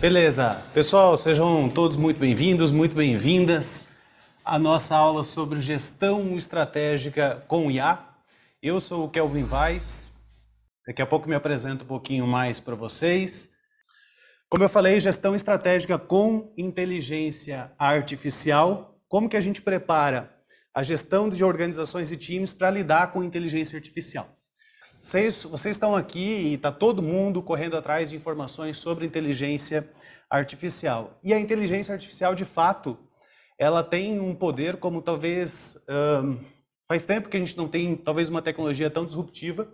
Beleza. Pessoal, sejam todos muito bem-vindos, muito bem-vindas à nossa aula sobre gestão estratégica com IA. Eu sou o Kelvin Weiss. Daqui a pouco me apresento um pouquinho mais para vocês. Como eu falei, gestão estratégica com inteligência artificial. Como que a gente prepara a gestão de organizações e times para lidar com inteligência artificial? Vocês, vocês estão aqui e está todo mundo correndo atrás de informações sobre inteligência artificial. E a inteligência artificial, de fato, ela tem um poder como talvez. Um, faz tempo que a gente não tem talvez uma tecnologia tão disruptiva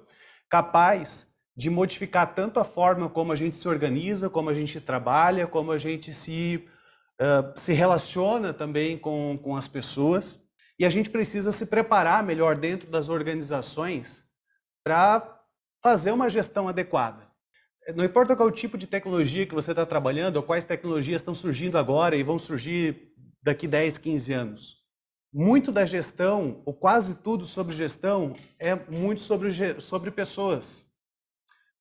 capaz de modificar tanto a forma como a gente se organiza, como a gente trabalha, como a gente se, uh, se relaciona também com, com as pessoas. E a gente precisa se preparar melhor dentro das organizações para fazer uma gestão adequada. Não importa qual tipo de tecnologia que você está trabalhando, ou quais tecnologias estão surgindo agora e vão surgir daqui 10, 15 anos. Muito da gestão, ou quase tudo sobre gestão, é muito sobre, sobre pessoas.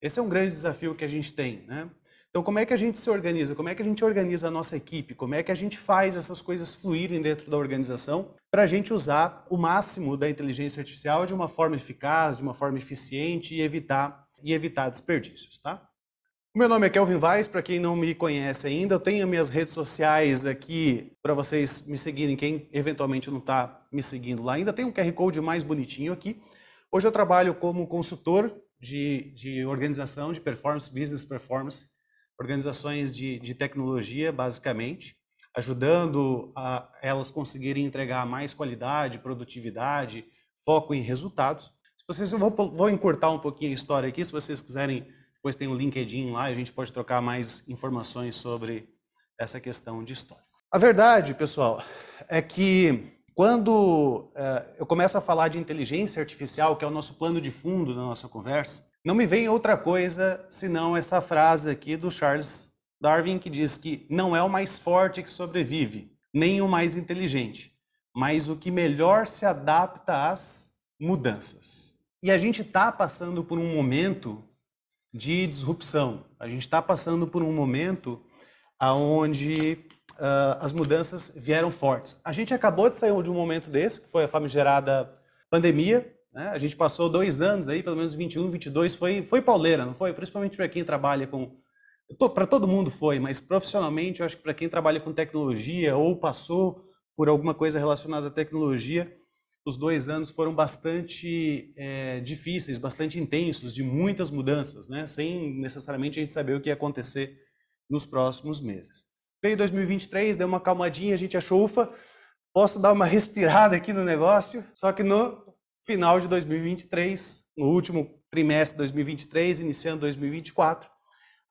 Esse é um grande desafio que a gente tem, né? Então, como é que a gente se organiza? Como é que a gente organiza a nossa equipe? Como é que a gente faz essas coisas fluírem dentro da organização para a gente usar o máximo da inteligência artificial de uma forma eficaz, de uma forma eficiente e evitar, e evitar desperdícios, tá? O meu nome é Kelvin Weiss, para quem não me conhece ainda, eu tenho minhas redes sociais aqui para vocês me seguirem, quem eventualmente não está me seguindo lá ainda, tem um QR Code mais bonitinho aqui. Hoje eu trabalho como consultor de, de organização, de performance, business performance, organizações de, de tecnologia, basicamente, ajudando a elas conseguirem entregar mais qualidade, produtividade, foco em resultados. Se vocês, eu vou, vou encurtar um pouquinho a história aqui, se vocês quiserem, depois tem o um LinkedIn lá, a gente pode trocar mais informações sobre essa questão de história. A verdade, pessoal, é que quando uh, eu começo a falar de inteligência artificial, que é o nosso plano de fundo da nossa conversa, não me vem outra coisa senão essa frase aqui do Charles Darwin que diz que não é o mais forte que sobrevive, nem o mais inteligente, mas o que melhor se adapta às mudanças. E a gente está passando por um momento de disrupção. A gente está passando por um momento aonde uh, as mudanças vieram fortes. A gente acabou de sair de um momento desse, que foi a famigerada pandemia, né? A gente passou dois anos aí, pelo menos 21, 22, foi, foi pauleira, não foi? Principalmente para quem trabalha com. Para todo mundo foi, mas profissionalmente, eu acho que para quem trabalha com tecnologia ou passou por alguma coisa relacionada à tecnologia, os dois anos foram bastante é, difíceis, bastante intensos, de muitas mudanças, né? sem necessariamente a gente saber o que ia acontecer nos próximos meses. Veio 2023, deu uma calmadinha, a gente achou, ufa, posso dar uma respirada aqui no negócio, só que no final de 2023, no último trimestre de 2023, iniciando 2024,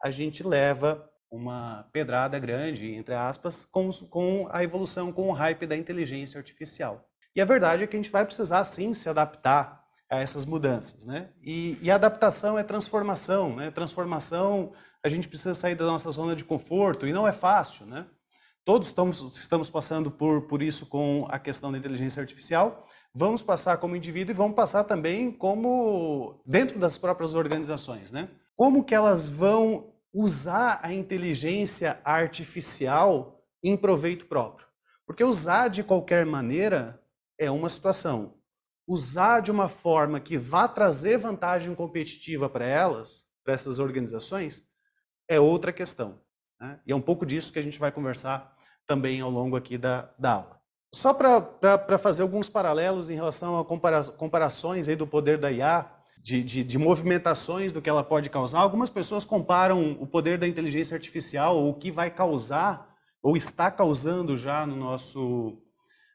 a gente leva uma pedrada grande, entre aspas, com, com a evolução, com o hype da inteligência artificial. E a verdade é que a gente vai precisar sim se adaptar a essas mudanças, né? E, e adaptação é transformação, né? Transformação, a gente precisa sair da nossa zona de conforto e não é fácil, né? Todos estamos, estamos passando por, por isso com a questão da inteligência artificial, vamos passar como indivíduo e vamos passar também como dentro das próprias organizações, né? Como que elas vão usar a inteligência artificial em proveito próprio? Porque usar de qualquer maneira é uma situação. Usar de uma forma que vá trazer vantagem competitiva para elas, para essas organizações, é outra questão. Né? E é um pouco disso que a gente vai conversar também ao longo aqui da, da aula. Só para fazer alguns paralelos em relação a compara comparações aí do poder da IA, de, de, de, movimentações do que ela pode causar, algumas pessoas comparam o poder da inteligência artificial, ou o que vai causar, ou está causando já no nosso,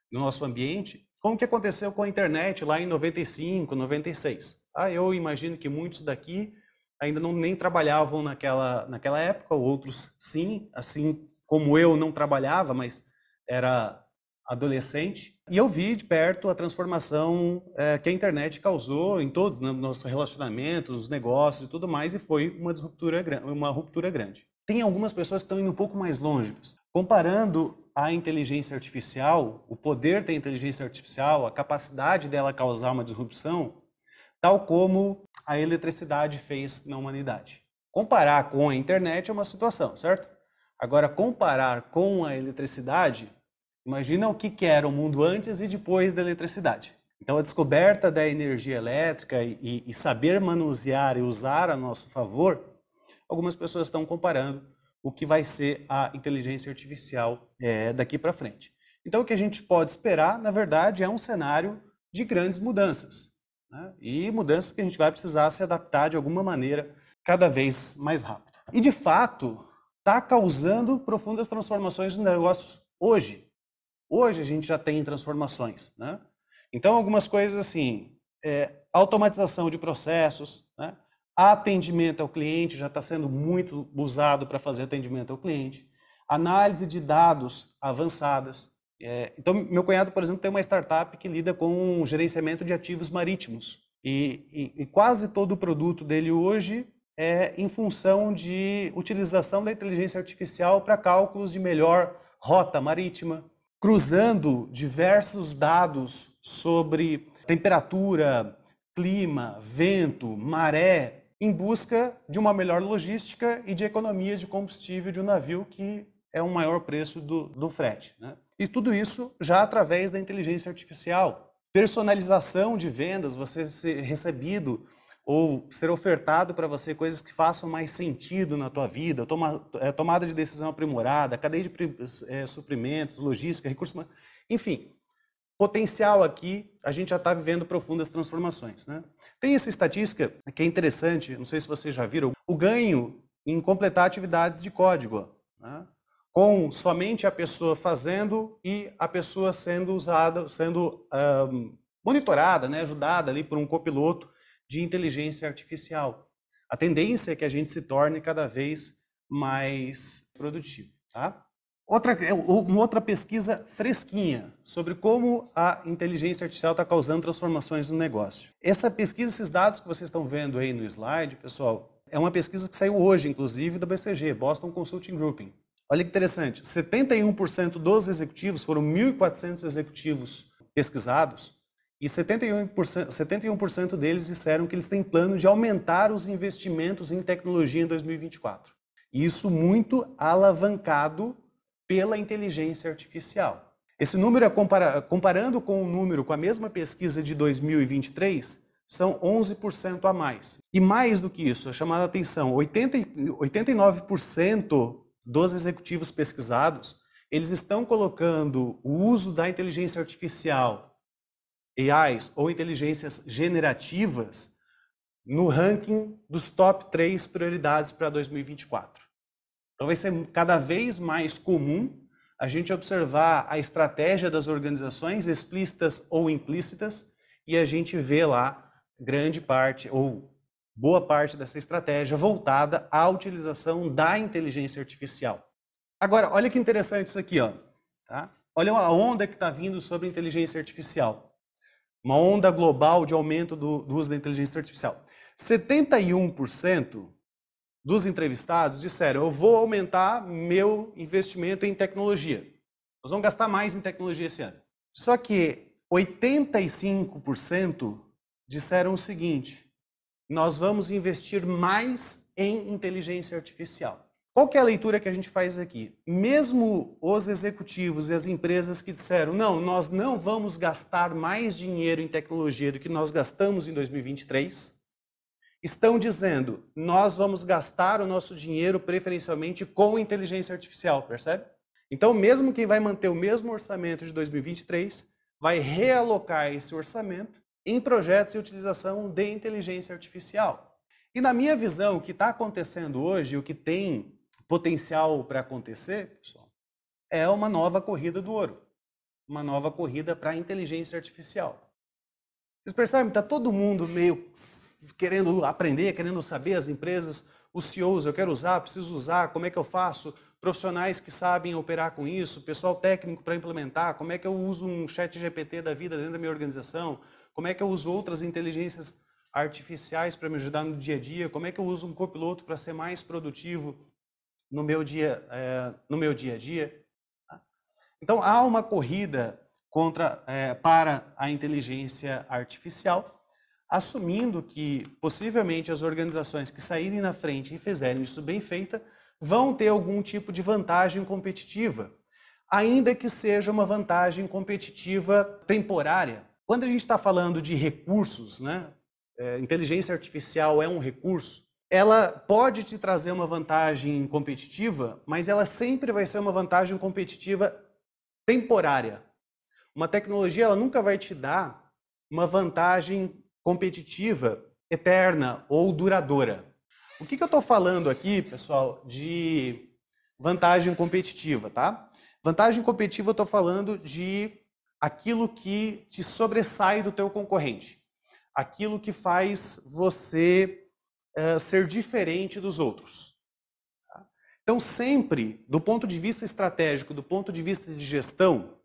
no nosso ambiente, com o que aconteceu com a internet lá em 95, 96. Ah, eu imagino que muitos daqui ainda não nem trabalhavam naquela, naquela época, outros sim, assim como eu não trabalhava, mas era adolescente. E eu vi de perto a transformação é, que a internet causou em todos, né, nossos relacionamentos, nos negócios e tudo mais, e foi uma ruptura, uma ruptura grande. Tem algumas pessoas que estão indo um pouco mais longe. Comparando a inteligência artificial, o poder da inteligência artificial, a capacidade dela causar uma disrupção, tal como a eletricidade fez na humanidade. Comparar com a internet é uma situação, certo? Agora, comparar com a eletricidade Imagina o que, era o mundo antes e depois da eletricidade. Então, a descoberta da energia elétrica e, e, saber manusear e usar a nosso favor, algumas pessoas estão comparando o que vai ser a inteligência artificial é, daqui para frente. Então, o que a gente pode esperar, na verdade, é um cenário de grandes mudanças. Né? E mudanças que a gente vai precisar se adaptar de alguma maneira cada vez mais rápido. E, de fato, está causando profundas transformações nos negócios hoje. Hoje a gente já tem transformações, né? Então, algumas coisas assim, é, automatização de processos, né? atendimento ao cliente já está sendo muito usado para fazer atendimento ao cliente, análise de dados avançadas. É, então, meu cunhado, por exemplo, tem uma startup que lida com gerenciamento de ativos marítimos. E, e, e quase todo o produto dele hoje é em função de utilização da inteligência artificial para cálculos de melhor rota marítima, cruzando diversos dados sobre temperatura, clima, vento, maré, em busca de uma melhor logística e de economia de combustível de um navio que é o maior preço do, do frete. Né? E tudo isso já através da inteligência artificial. Personalização de vendas, você ser recebido ou ser ofertado para você coisas que façam mais sentido na tua vida, toma, é, tomada de decisão aprimorada, cadeia de é, suprimentos, logística, recursos humanos, enfim, potencial aqui, a gente já está vivendo profundas transformações. Né? Tem essa estatística que é interessante, não sei se vocês já viram, o ganho em completar atividades de código, né? com somente a pessoa fazendo e a pessoa sendo usada, sendo um, monitorada, né? ajudada ali por um copiloto, de inteligência artificial. A tendência é que a gente se torne cada vez mais produtivo. Tá? Outra, é, uma outra pesquisa fresquinha sobre como a inteligência artificial está causando transformações no negócio. Essa pesquisa, esses dados que vocês estão vendo aí no slide, pessoal, é uma pesquisa que saiu hoje, inclusive, da BCG, Boston Consulting Grouping. Olha que interessante, 71% dos executivos, foram 1.400 executivos pesquisados, e 71%, 71% deles disseram que eles têm plano de aumentar os investimentos em tecnologia em 2024. Isso muito alavancado pela inteligência artificial. Esse número é compara comparando com o número com a mesma pesquisa de 2023, são 11% a mais. E mais do que isso, é chamada a atenção, 80, 89% dos executivos pesquisados, eles estão colocando o uso da inteligência artificial AIs ou inteligências generativas no ranking dos top 3 prioridades para 2024. Então vai ser cada vez mais comum a gente observar a estratégia das organizações explícitas ou implícitas e a gente vê lá grande parte ou boa parte dessa estratégia voltada à utilização da inteligência artificial. Agora, olha que interessante isso aqui, ó. Tá? Olha a onda que está vindo sobre inteligência artificial uma onda global de aumento do, do uso da inteligência artificial. 71% dos entrevistados disseram: eu vou aumentar meu investimento em tecnologia. Nós vamos gastar mais em tecnologia esse ano. Só que 85% disseram o seguinte: nós vamos investir mais em inteligência artificial. Qual é a leitura que a gente faz aqui? Mesmo os executivos e as empresas que disseram, não, nós não vamos gastar mais dinheiro em tecnologia do que nós gastamos em 2023, estão dizendo, nós vamos gastar o nosso dinheiro preferencialmente com inteligência artificial, percebe? Então, mesmo quem vai manter o mesmo orçamento de 2023, vai realocar esse orçamento em projetos e utilização de inteligência artificial. E na minha visão, o que está acontecendo hoje, o que tem potencial para acontecer, pessoal, é uma nova corrida do ouro. Uma nova corrida para a inteligência artificial. Vocês percebem? Está todo mundo meio querendo aprender, querendo saber, as empresas, os CEOs, eu quero usar, preciso usar, como é que eu faço? Profissionais que sabem operar com isso, pessoal técnico para implementar, como é que eu uso um chat GPT da vida dentro da minha organização? Como é que eu uso outras inteligências artificiais para me ajudar no dia a dia? Como é que eu uso um copiloto para ser mais produtivo? no meu dia, é, no meu dia a dia. Tá? Então, há uma corrida contra, é, para a inteligência artificial, assumindo que possivelmente as organizações que saírem na frente e fizerem isso bem feita vão ter algum tipo de vantagem competitiva, ainda que seja uma vantagem competitiva temporária. Quando a gente está falando de recursos, né? É, inteligência artificial é um recurso ela pode te trazer uma vantagem competitiva, mas ela sempre vai ser uma vantagem competitiva temporária. Uma tecnologia ela nunca vai te dar uma vantagem competitiva eterna ou duradoura. O que, que eu estou falando aqui, pessoal, de vantagem competitiva, tá? Vantagem competitiva eu estou falando de aquilo que te sobressai do teu concorrente, aquilo que faz você é, ser diferente dos outros. Tá? Então, sempre, do ponto de vista estratégico, do ponto de vista de gestão,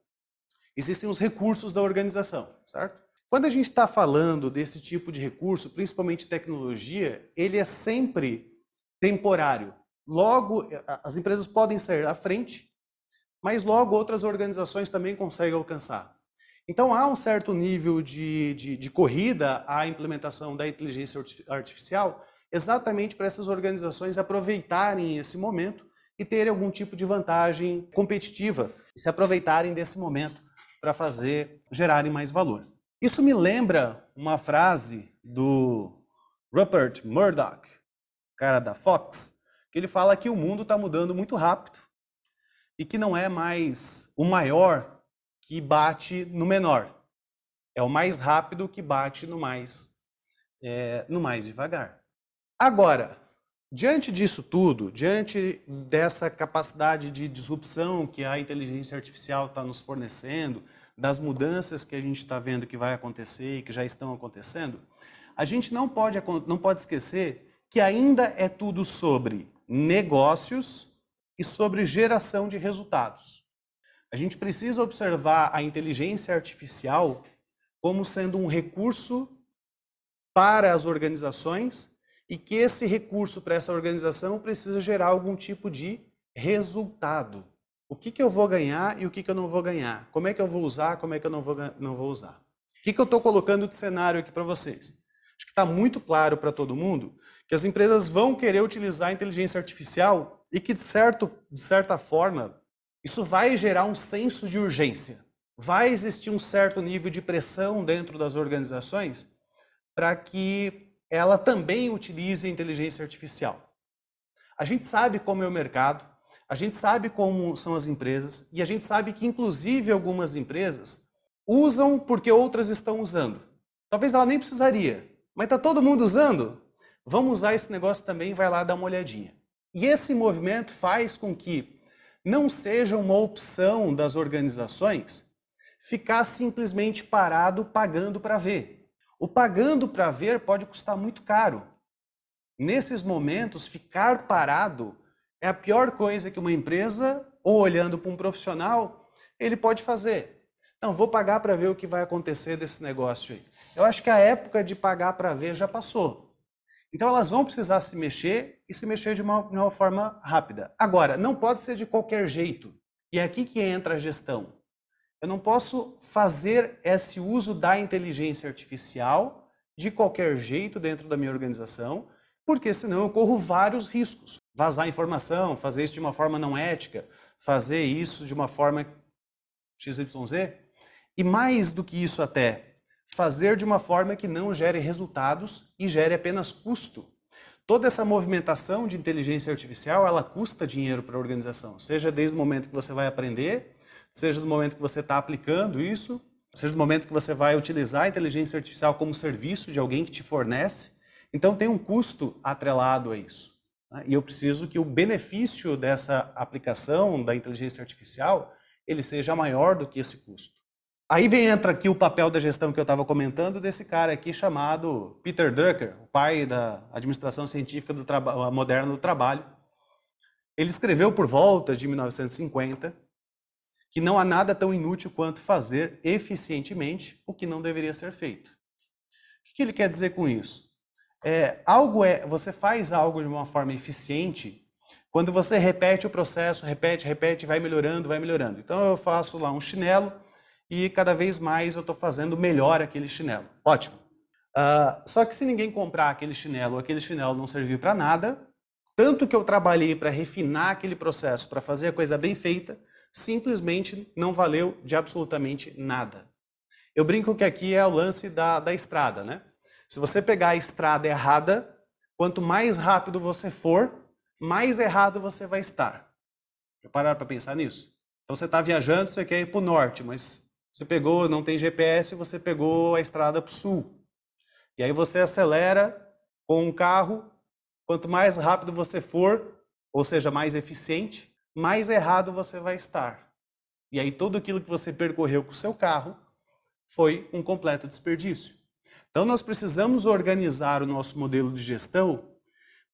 existem os recursos da organização, certo? Quando a gente está falando desse tipo de recurso, principalmente tecnologia, ele é sempre temporário. Logo, é, as empresas podem sair à frente, mas logo outras organizações também conseguem alcançar. Então, há um certo nível de, de, de corrida à implementação da inteligência artificial, exatamente para essas organizações aproveitarem esse momento e terem algum tipo de vantagem competitiva, e se aproveitarem desse momento para fazer gerarem mais valor. Isso me lembra uma frase do Rupert Murdoch, cara da Fox, que ele fala que o mundo está mudando muito rápido e que não é mais o maior que bate no menor, é o mais rápido que bate no mais é, no mais devagar. Agora, diante disso tudo, diante dessa capacidade de disrupção que a inteligência artificial está nos fornecendo, das mudanças que a gente está vendo que vai acontecer e que já estão acontecendo, a gente não pode, não pode esquecer que ainda é tudo sobre negócios e sobre geração de resultados. A gente precisa observar a inteligência artificial como sendo um recurso para as organizações e que esse recurso para essa organização precisa gerar algum tipo de resultado. O que, que eu vou ganhar e o que, que eu não vou ganhar? Como é que eu vou usar, como é que eu não vou, não vou usar? O que, que eu estou colocando de cenário aqui para vocês? Acho que está muito claro para todo mundo que as empresas vão querer utilizar a inteligência artificial e que, de, certo, de certa forma, isso vai gerar um senso de urgência. Vai existir um certo nível de pressão dentro das organizações para que ela também utiliza inteligência artificial. A gente sabe como é o mercado, a gente sabe como são as empresas e a gente sabe que, inclusive, algumas empresas usam porque outras estão usando. Talvez ela nem precisaria, mas está todo mundo usando? Vamos usar esse negócio também, vai lá dar uma olhadinha. E esse movimento faz com que não seja uma opção das organizações ficar simplesmente parado pagando para ver. O pagando para ver pode custar muito caro. Nesses momentos, ficar parado é a pior coisa que uma empresa, ou olhando para um profissional, ele pode fazer. Não, vou pagar para ver o que vai acontecer desse negócio aí. Eu acho que a época de pagar para ver já passou. Então elas vão precisar se mexer e se mexer de uma, de uma forma rápida. Agora, não pode ser de qualquer jeito. E é aqui que entra a gestão. Eu não posso fazer esse uso da inteligência artificial de qualquer jeito dentro da minha organização, porque senão eu corro vários riscos. Vazar informação, fazer isso de uma forma não ética, fazer isso de uma forma XYZ. E mais do que isso até, fazer de uma forma que não gere resultados e gere apenas custo. Toda essa movimentação de inteligência artificial, ela custa dinheiro para a organização, seja desde o momento que você vai aprender seja no momento que você está aplicando isso, seja no momento que você vai utilizar a inteligência artificial como serviço de alguém que te fornece. Então tem um custo atrelado a isso. Né? E eu preciso que o benefício dessa aplicação da inteligência artificial ele seja maior do que esse custo. Aí vem entra aqui o papel da gestão que eu estava comentando desse cara aqui chamado Peter Drucker, o pai da administração científica do moderna do trabalho. Ele escreveu por volta de 1950 que não há nada tão inútil quanto fazer eficientemente o que não deveria ser feito. O que ele quer dizer com isso? É, algo é, você faz algo de uma forma eficiente quando você repete o processo, repete, repete, vai melhorando, vai melhorando. Então eu faço lá um chinelo e cada vez mais eu estou fazendo melhor aquele chinelo. Ótimo. Uh, só que se ninguém comprar aquele chinelo, aquele chinelo não serviu para nada. Tanto que eu trabalhei para refinar aquele processo, para fazer a coisa bem feita, simplesmente não valeu de absolutamente nada. Eu brinco que aqui é o lance da, da estrada, né? Se você pegar a estrada errada, quanto mais rápido você for, mais errado você vai estar. Prepararam para pensar nisso? Então você está viajando, você quer ir para o norte, mas você pegou, não tem GPS, você pegou a estrada para o sul. E aí você acelera com o um carro, quanto mais rápido você for, ou seja, mais eficiente, mais errado você vai estar. E aí tudo aquilo que você percorreu com o seu carro foi um completo desperdício. Então nós precisamos organizar o nosso modelo de gestão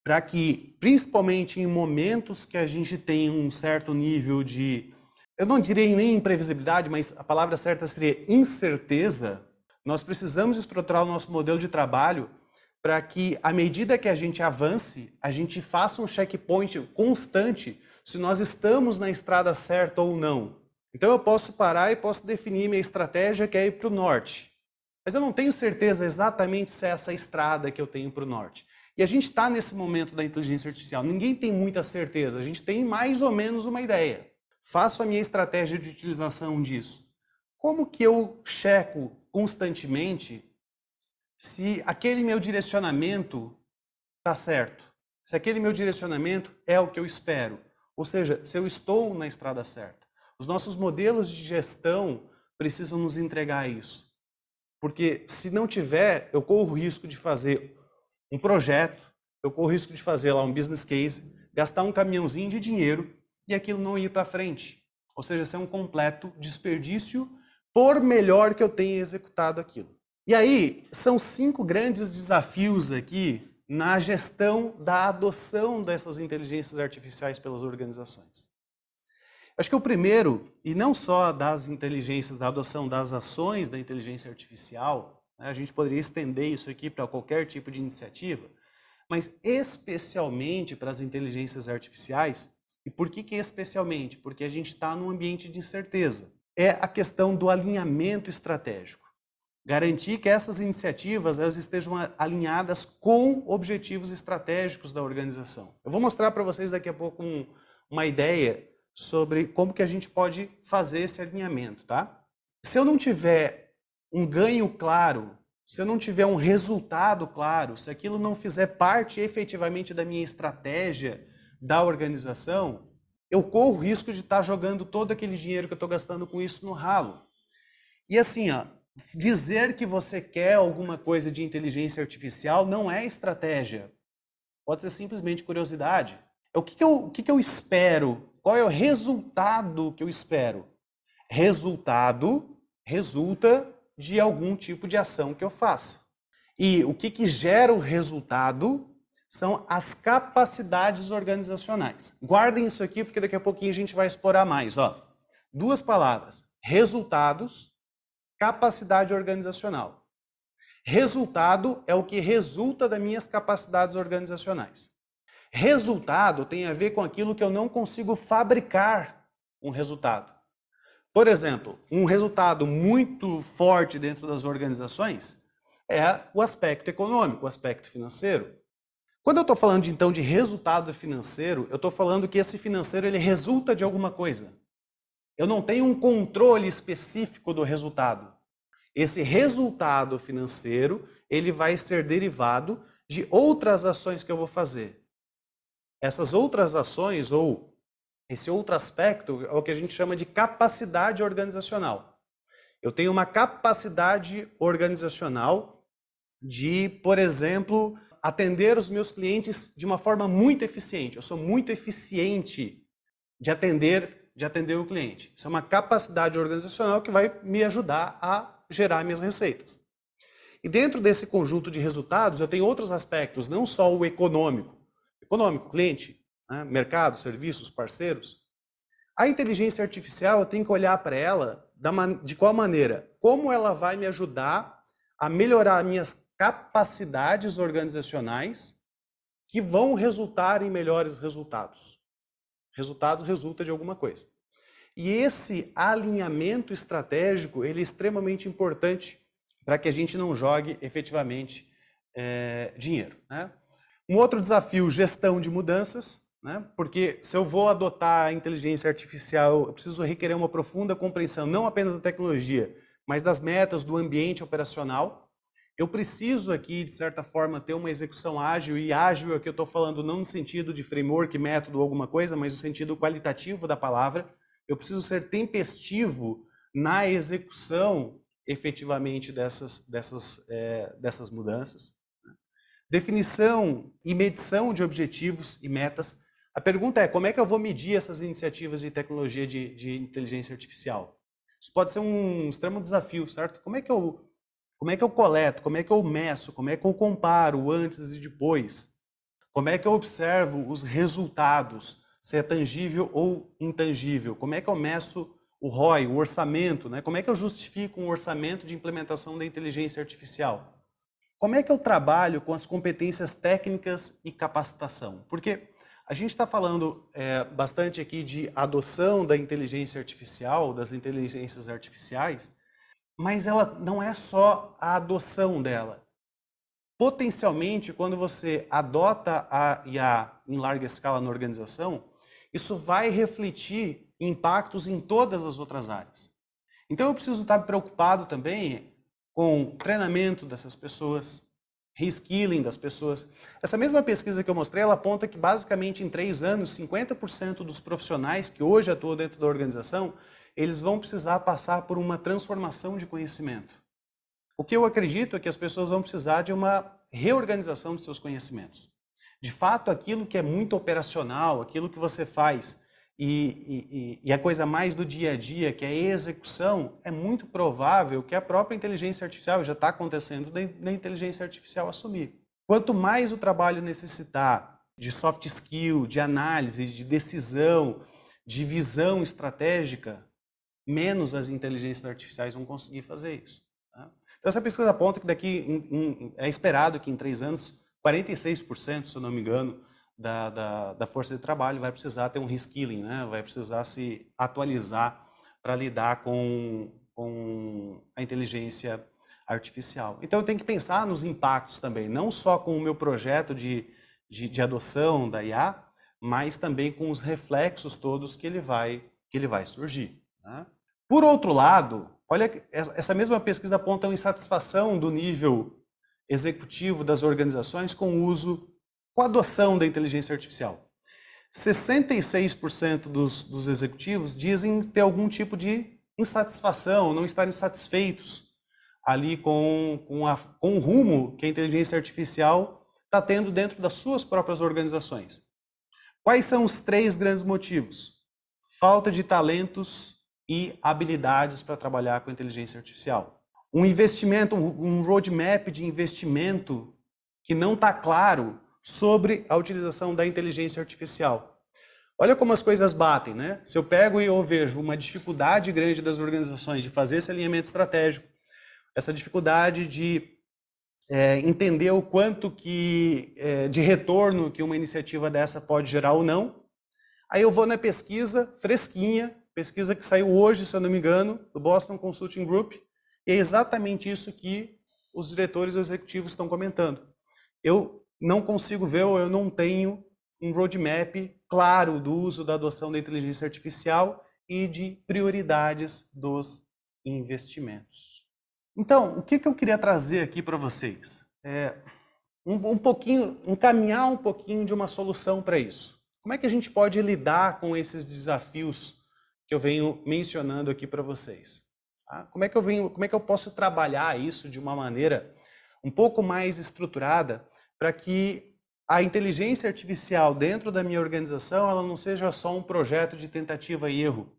para que, principalmente em momentos que a gente tem um certo nível de, eu não direi nem imprevisibilidade, mas a palavra certa seria incerteza, nós precisamos estruturar o nosso modelo de trabalho para que, à medida que a gente avance, a gente faça um checkpoint constante se nós estamos na estrada certa ou não. Então eu posso parar e posso definir minha estratégia que é ir para o norte. Mas eu não tenho certeza exatamente se é essa estrada que eu tenho para o norte. E a gente está nesse momento da inteligência artificial. Ninguém tem muita certeza, a gente tem mais ou menos uma ideia. Faço a minha estratégia de utilização disso. Como que eu checo constantemente se aquele meu direcionamento está certo? Se aquele meu direcionamento é o que eu espero? Ou seja, se eu estou na estrada certa. Os nossos modelos de gestão precisam nos entregar isso. Porque se não tiver, eu corro o risco de fazer um projeto, eu corro o risco de fazer lá um business case, gastar um caminhãozinho de dinheiro e aquilo não ir para frente. Ou seja, ser é um completo desperdício, por melhor que eu tenha executado aquilo. E aí, são cinco grandes desafios aqui na gestão da adoção dessas inteligências artificiais pelas organizações. Acho que o primeiro, e não só das inteligências, da adoção das ações da inteligência artificial, né, a gente poderia estender isso aqui para qualquer tipo de iniciativa, mas especialmente para as inteligências artificiais. E por que, que especialmente? Porque a gente está num ambiente de incerteza. É a questão do alinhamento estratégico garantir que essas iniciativas elas estejam alinhadas com objetivos estratégicos da organização. Eu vou mostrar para vocês daqui a pouco um, uma ideia sobre como que a gente pode fazer esse alinhamento, tá? Se eu não tiver um ganho claro, se eu não tiver um resultado claro, se aquilo não fizer parte efetivamente da minha estratégia da organização, eu corro o risco de estar tá jogando todo aquele dinheiro que eu estou gastando com isso no ralo. E assim, ó, dizer que você quer alguma coisa de inteligência artificial não é estratégia. Pode ser simplesmente curiosidade. É o que, que eu, o que, que eu espero? Qual é o resultado que eu espero? Resultado resulta de algum tipo de ação que eu faço. E o que, que gera o resultado são as capacidades organizacionais. Guardem isso aqui, porque daqui a pouquinho a gente vai explorar mais. Ó. Duas palavras: resultados capacidade organizacional. Resultado é o que resulta das minhas capacidades organizacionais. Resultado tem a ver com aquilo que eu não consigo fabricar um resultado. Por exemplo, um resultado muito forte dentro das organizações é o aspecto econômico, o aspecto financeiro. Quando eu estou falando então de resultado financeiro, eu estou falando que esse financeiro ele resulta de alguma coisa. Eu não tenho um controle específico do resultado. Esse resultado financeiro, ele vai ser derivado de outras ações que eu vou fazer. Essas outras ações ou esse outro aspecto é o que a gente chama de capacidade organizacional. Eu tenho uma capacidade organizacional de, por exemplo, atender os meus clientes de uma forma muito eficiente. Eu sou muito eficiente de atender de atender o cliente. Isso é uma capacidade organizacional que vai me ajudar a gerar minhas receitas. E dentro desse conjunto de resultados, eu tenho outros aspectos, não só o econômico. Econômico, cliente, né? mercado, serviços, parceiros. A inteligência artificial, eu tenho que olhar para ela de qual maneira? Como ela vai me ajudar a melhorar minhas capacidades organizacionais que vão resultar em melhores resultados resultados resulta de alguma coisa. E esse alinhamento estratégico ele é extremamente importante para que a gente não jogue efetivamente é, dinheiro. Né? Um outro desafio, gestão de mudanças, né? porque se eu vou adotar a inteligência artificial, eu preciso requerer uma profunda compreensão não apenas da tecnologia, mas das metas do ambiente operacional eu preciso aqui, de certa forma, ter uma execução ágil, e ágil é que eu estou falando não no sentido de framework, método, alguma coisa, mas no sentido qualitativo da palavra. Eu preciso ser tempestivo na execução efetivamente dessas, dessas, é, dessas mudanças. Né? Definição e medição de objetivos e metas. A pergunta é: como é que eu vou medir essas iniciativas de tecnologia de, de inteligência artificial? Isso pode ser um extremo desafio, certo? Como é que eu como é que eu coleto? Como é que eu meço? Como é que eu comparo antes e depois? Como é que eu observo os resultados, se é tangível ou intangível? Como é que eu meço o ROI, o orçamento? Né? Como é que eu justifico um orçamento de implementação da inteligência artificial? Como é que eu trabalho com as competências técnicas e capacitação? Porque a gente está falando é, bastante aqui de adoção da inteligência artificial, das inteligências artificiais, mas ela não é só a adoção dela. Potencialmente, quando você adota a IA em larga escala na organização, isso vai refletir impactos em todas as outras áreas. Então, eu preciso estar preocupado também com treinamento dessas pessoas, reskilling das pessoas. Essa mesma pesquisa que eu mostrei, ela aponta que basicamente em três anos, 50% dos profissionais que hoje atuam dentro da organização eles vão precisar passar por uma transformação de conhecimento. O que eu acredito é que as pessoas vão precisar de uma reorganização dos seus conhecimentos. De fato, aquilo que é muito operacional, aquilo que você faz e, e, e, a coisa mais do dia a dia, que é execução, é muito provável que a própria inteligência artificial já está acontecendo na inteligência artificial assumir. Quanto mais o trabalho necessitar de soft skill, de análise, de decisão, de visão estratégica, menos as inteligências artificiais vão conseguir fazer isso. Tá? Então, essa pesquisa aponta que daqui é esperado que em três anos, 46%, se eu não me engano, da, da, da força de trabalho vai precisar ter um reskilling, né? vai precisar se atualizar para lidar com, com a inteligência artificial. Então, eu tenho que pensar nos impactos também, não só com o meu projeto de, de, de adoção da IA, mas também com os reflexos todos que ele vai, que ele vai surgir. Né? Por outro lado, olha, essa mesma pesquisa aponta uma insatisfação do nível executivo das organizações com o uso, com a adoção da inteligência artificial. 66% dos, dos executivos dizem ter algum tipo de insatisfação, não estarem satisfeitos ali com, com, a, com o rumo que a inteligência artificial está tendo dentro das suas próprias organizações. Quais são os três grandes motivos? Falta de talentos e habilidades para trabalhar com inteligência artificial. Um investimento, um roadmap de investimento que não está claro sobre a utilização da inteligência artificial. Olha como as coisas batem, né? Se eu pego e eu vejo uma dificuldade grande das organizações de fazer esse alinhamento estratégico, essa dificuldade de é, entender o quanto que é, de retorno que uma iniciativa dessa pode gerar ou não, aí eu vou na pesquisa fresquinha Pesquisa que saiu hoje, se eu não me engano, do Boston Consulting Group, e é exatamente isso que os diretores executivos estão comentando. Eu não consigo ver, ou eu não tenho um roadmap claro do uso da adoção da inteligência artificial e de prioridades dos investimentos. Então, o que, que eu queria trazer aqui para vocês? É um, um pouquinho, encaminhar um pouquinho de uma solução para isso. Como é que a gente pode lidar com esses desafios que eu venho mencionando aqui para vocês. Tá? Como é que eu venho, como é que eu posso trabalhar isso de uma maneira um pouco mais estruturada para que a inteligência artificial dentro da minha organização ela não seja só um projeto de tentativa e erro,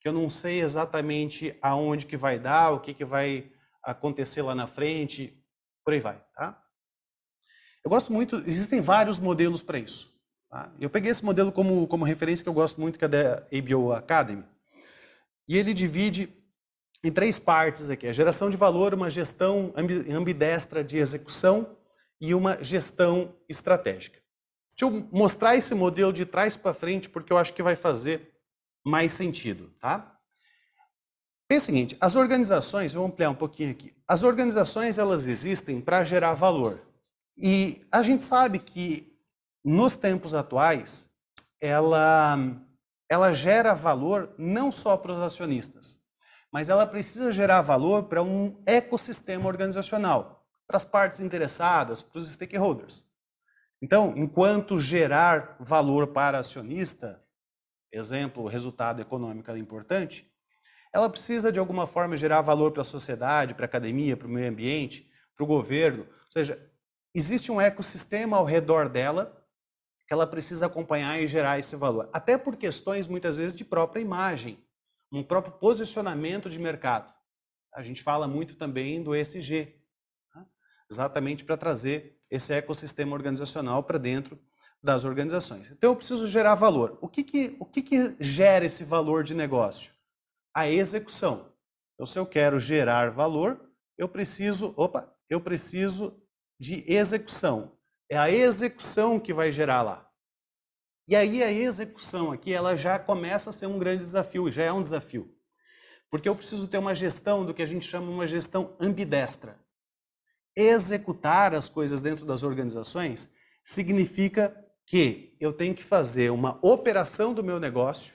que eu não sei exatamente aonde que vai dar, o que que vai acontecer lá na frente, por aí vai, tá? Eu gosto muito, existem vários modelos para isso. Tá? Eu peguei esse modelo como, como referência que eu gosto muito, que é da ABO Academy. E ele divide em três partes aqui: a geração de valor, uma gestão ambidestra de execução e uma gestão estratégica. Deixa eu mostrar esse modelo de trás para frente, porque eu acho que vai fazer mais sentido, tá? Pensa o seguinte, as organizações, vou ampliar um pouquinho aqui. As organizações elas existem para gerar valor. E a gente sabe que nos tempos atuais, ela ela gera valor não só para os acionistas, mas ela precisa gerar valor para um ecossistema organizacional, para as partes interessadas, para os stakeholders. Então, enquanto gerar valor para acionista, exemplo, resultado econômico é importante, ela precisa de alguma forma gerar valor para a sociedade, para a academia, para o meio ambiente, para o governo. Ou seja, existe um ecossistema ao redor dela que ela precisa acompanhar e gerar esse valor. Até por questões, muitas vezes, de própria imagem, um próprio posicionamento de mercado. A gente fala muito também do ESG, né? exatamente para trazer esse ecossistema organizacional para dentro das organizações. Então, eu preciso gerar valor. O que, que, o que, que gera esse valor de negócio? A execução. Então, se eu quero gerar valor, eu preciso, opa, eu preciso de execução. É a execução que vai gerar lá. E aí a execução aqui, ela já começa a ser um grande desafio, já é um desafio. Porque eu preciso ter uma gestão do que a gente chama uma gestão ambidestra. Executar as coisas dentro das organizações significa que eu tenho que fazer uma operação do meu negócio,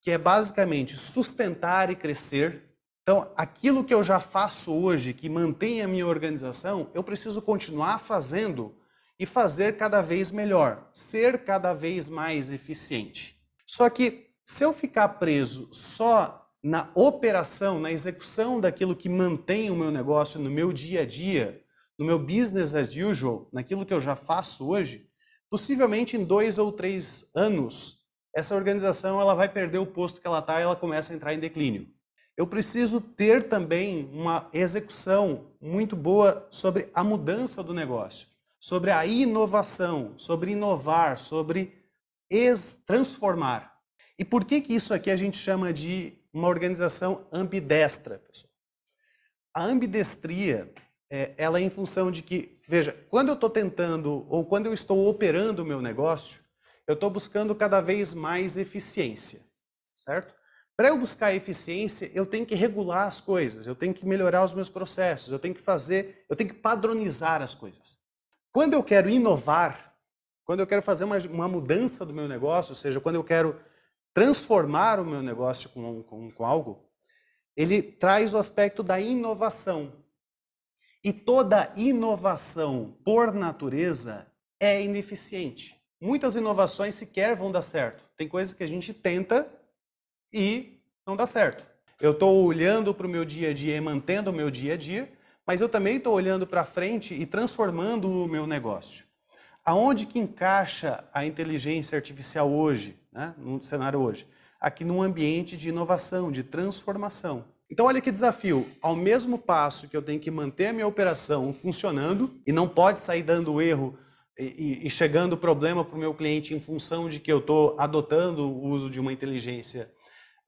que é basicamente sustentar e crescer. Então, aquilo que eu já faço hoje, que mantém a minha organização, eu preciso continuar fazendo e fazer cada vez melhor, ser cada vez mais eficiente. Só que se eu ficar preso só na operação, na execução daquilo que mantém o meu negócio no meu dia a dia, no meu business as usual, naquilo que eu já faço hoje, possivelmente em dois ou três anos, essa organização ela vai perder o posto que ela está e ela começa a entrar em declínio. Eu preciso ter também uma execução muito boa sobre a mudança do negócio sobre a inovação, sobre inovar, sobre transformar. E por que, que isso aqui a gente chama de uma organização ambidestra, pessoal? A ambidestria, é, ela é em função de que, veja, quando eu estou tentando ou quando eu estou operando o meu negócio, eu estou buscando cada vez mais eficiência, certo? Para eu buscar eficiência, eu tenho que regular as coisas, eu tenho que melhorar os meus processos, eu tenho que fazer, eu tenho que padronizar as coisas. Quando eu quero inovar, quando eu quero fazer uma, uma mudança do meu negócio, ou seja, quando eu quero transformar o meu negócio com, com, com algo, ele traz o aspecto da inovação. E toda inovação, por natureza, é ineficiente. Muitas inovações sequer vão dar certo. Tem coisas que a gente tenta e não dá certo. Eu estou olhando para o meu dia a dia e mantendo o meu dia a dia, mas eu também estou olhando para frente e transformando o meu negócio. Aonde que encaixa a inteligência artificial hoje, né, no cenário hoje? Aqui num ambiente de inovação, de transformação. Então, olha que desafio. Ao mesmo passo que eu tenho que manter a minha operação funcionando e não pode sair dando erro e, e chegando problema para o meu cliente em função de que eu estou adotando o uso de uma inteligência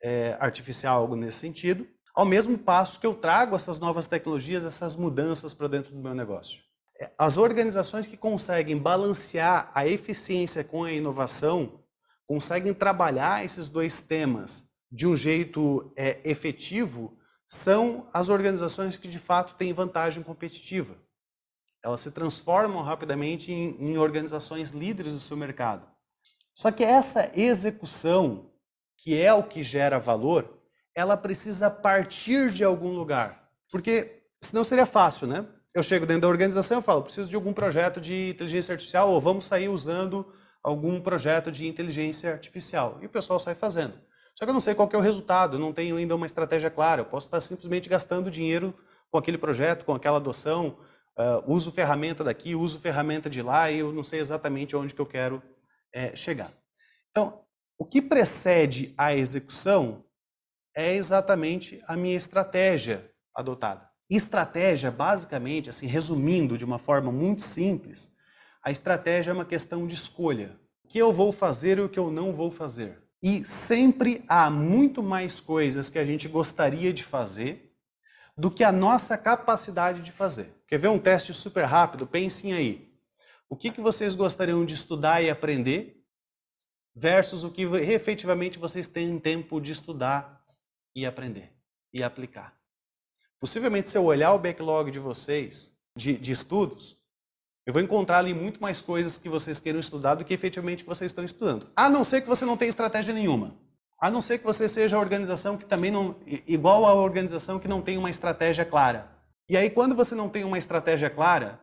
é, artificial, algo nesse sentido, ao mesmo passo que eu trago essas novas tecnologias, essas mudanças para dentro do meu negócio. É, as organizações que conseguem balancear a eficiência com a inovação conseguem trabalhar esses dois temas de um jeito é, efetivo são as organizações que de fato têm vantagem competitiva. Elas se transformam rapidamente em, em organizações líderes do seu mercado. Só que essa execução, que é o que gera valor, ela precisa partir de algum lugar. Porque senão seria fácil, né? Eu chego dentro da organização e falo, preciso de algum projeto de inteligência artificial ou vamos sair usando algum projeto de inteligência artificial. E o pessoal sai fazendo. Só que eu não sei qual é o resultado, eu não tenho ainda uma estratégia clara. Eu posso estar simplesmente gastando dinheiro com aquele projeto, com aquela adoção, uh, uso ferramenta daqui, uso ferramenta de lá, e eu não sei exatamente onde que eu quero é, chegar. Então, o que precede a execução é exatamente a minha estratégia adotada. Estratégia, basicamente, assim, resumindo de uma forma muito simples, a estratégia é uma questão de escolha. O que eu vou fazer e o que eu não vou fazer. E sempre há muito mais coisas que a gente gostaria de fazer do que a nossa capacidade de fazer. Quer ver um teste super rápido? Pensem aí. O que, que vocês gostariam de estudar e aprender versus o que efetivamente vocês têm tempo de estudar e aprender e aplicar. Possivelmente, se eu olhar o backlog de vocês, de, de estudos, eu vou encontrar ali muito mais coisas que vocês queiram estudar do que efetivamente que vocês estão estudando. A não ser que você não tenha estratégia nenhuma. A não ser que você seja a organização que também não. igual a organização que não tem uma estratégia clara. E aí, quando você não tem uma estratégia clara,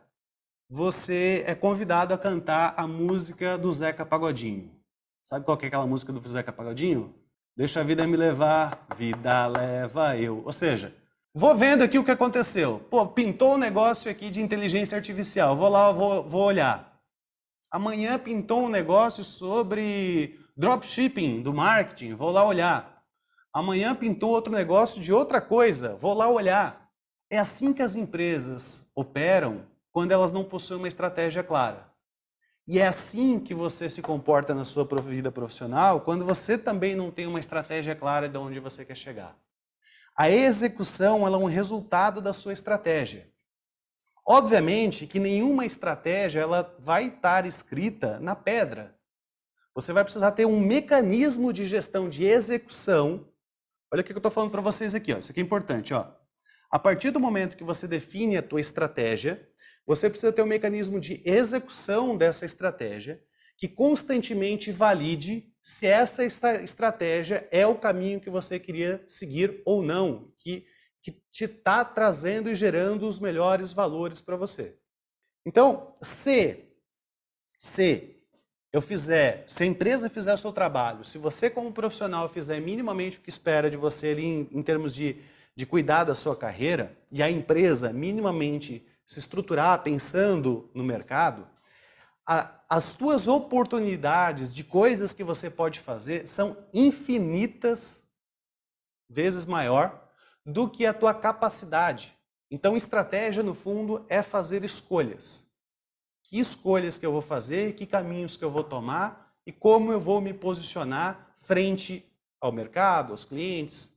você é convidado a cantar a música do Zeca Pagodinho. Sabe qual é aquela música do Zeca Pagodinho? Deixa a vida me levar, vida leva eu. Ou seja, vou vendo aqui o que aconteceu. Pô, pintou um negócio aqui de inteligência artificial. Vou lá, vou, vou olhar. Amanhã pintou um negócio sobre dropshipping do marketing. Vou lá olhar. Amanhã pintou outro negócio de outra coisa. Vou lá olhar. É assim que as empresas operam quando elas não possuem uma estratégia clara. E é assim que você se comporta na sua vida profissional quando você também não tem uma estratégia clara de onde você quer chegar. A execução ela é um resultado da sua estratégia. Obviamente que nenhuma estratégia ela vai estar escrita na pedra. Você vai precisar ter um mecanismo de gestão de execução. Olha o que eu estou falando para vocês aqui. Ó. Isso aqui é importante. Ó. A partir do momento que você define a tua estratégia, você precisa ter um mecanismo de execução dessa estratégia que constantemente valide se essa estratégia é o caminho que você queria seguir ou não, que, que te está trazendo e gerando os melhores valores para você. Então, se, se eu fizer, se a empresa fizer o seu trabalho, se você como profissional fizer minimamente o que espera de você ali em, em termos de, de cuidar da sua carreira, e a empresa minimamente se estruturar pensando no mercado, a, as tuas oportunidades de coisas que você pode fazer são infinitas vezes maior do que a tua capacidade. Então, estratégia, no fundo, é fazer escolhas. Que escolhas que eu vou fazer, que caminhos que eu vou tomar e como eu vou me posicionar frente ao mercado, aos clientes,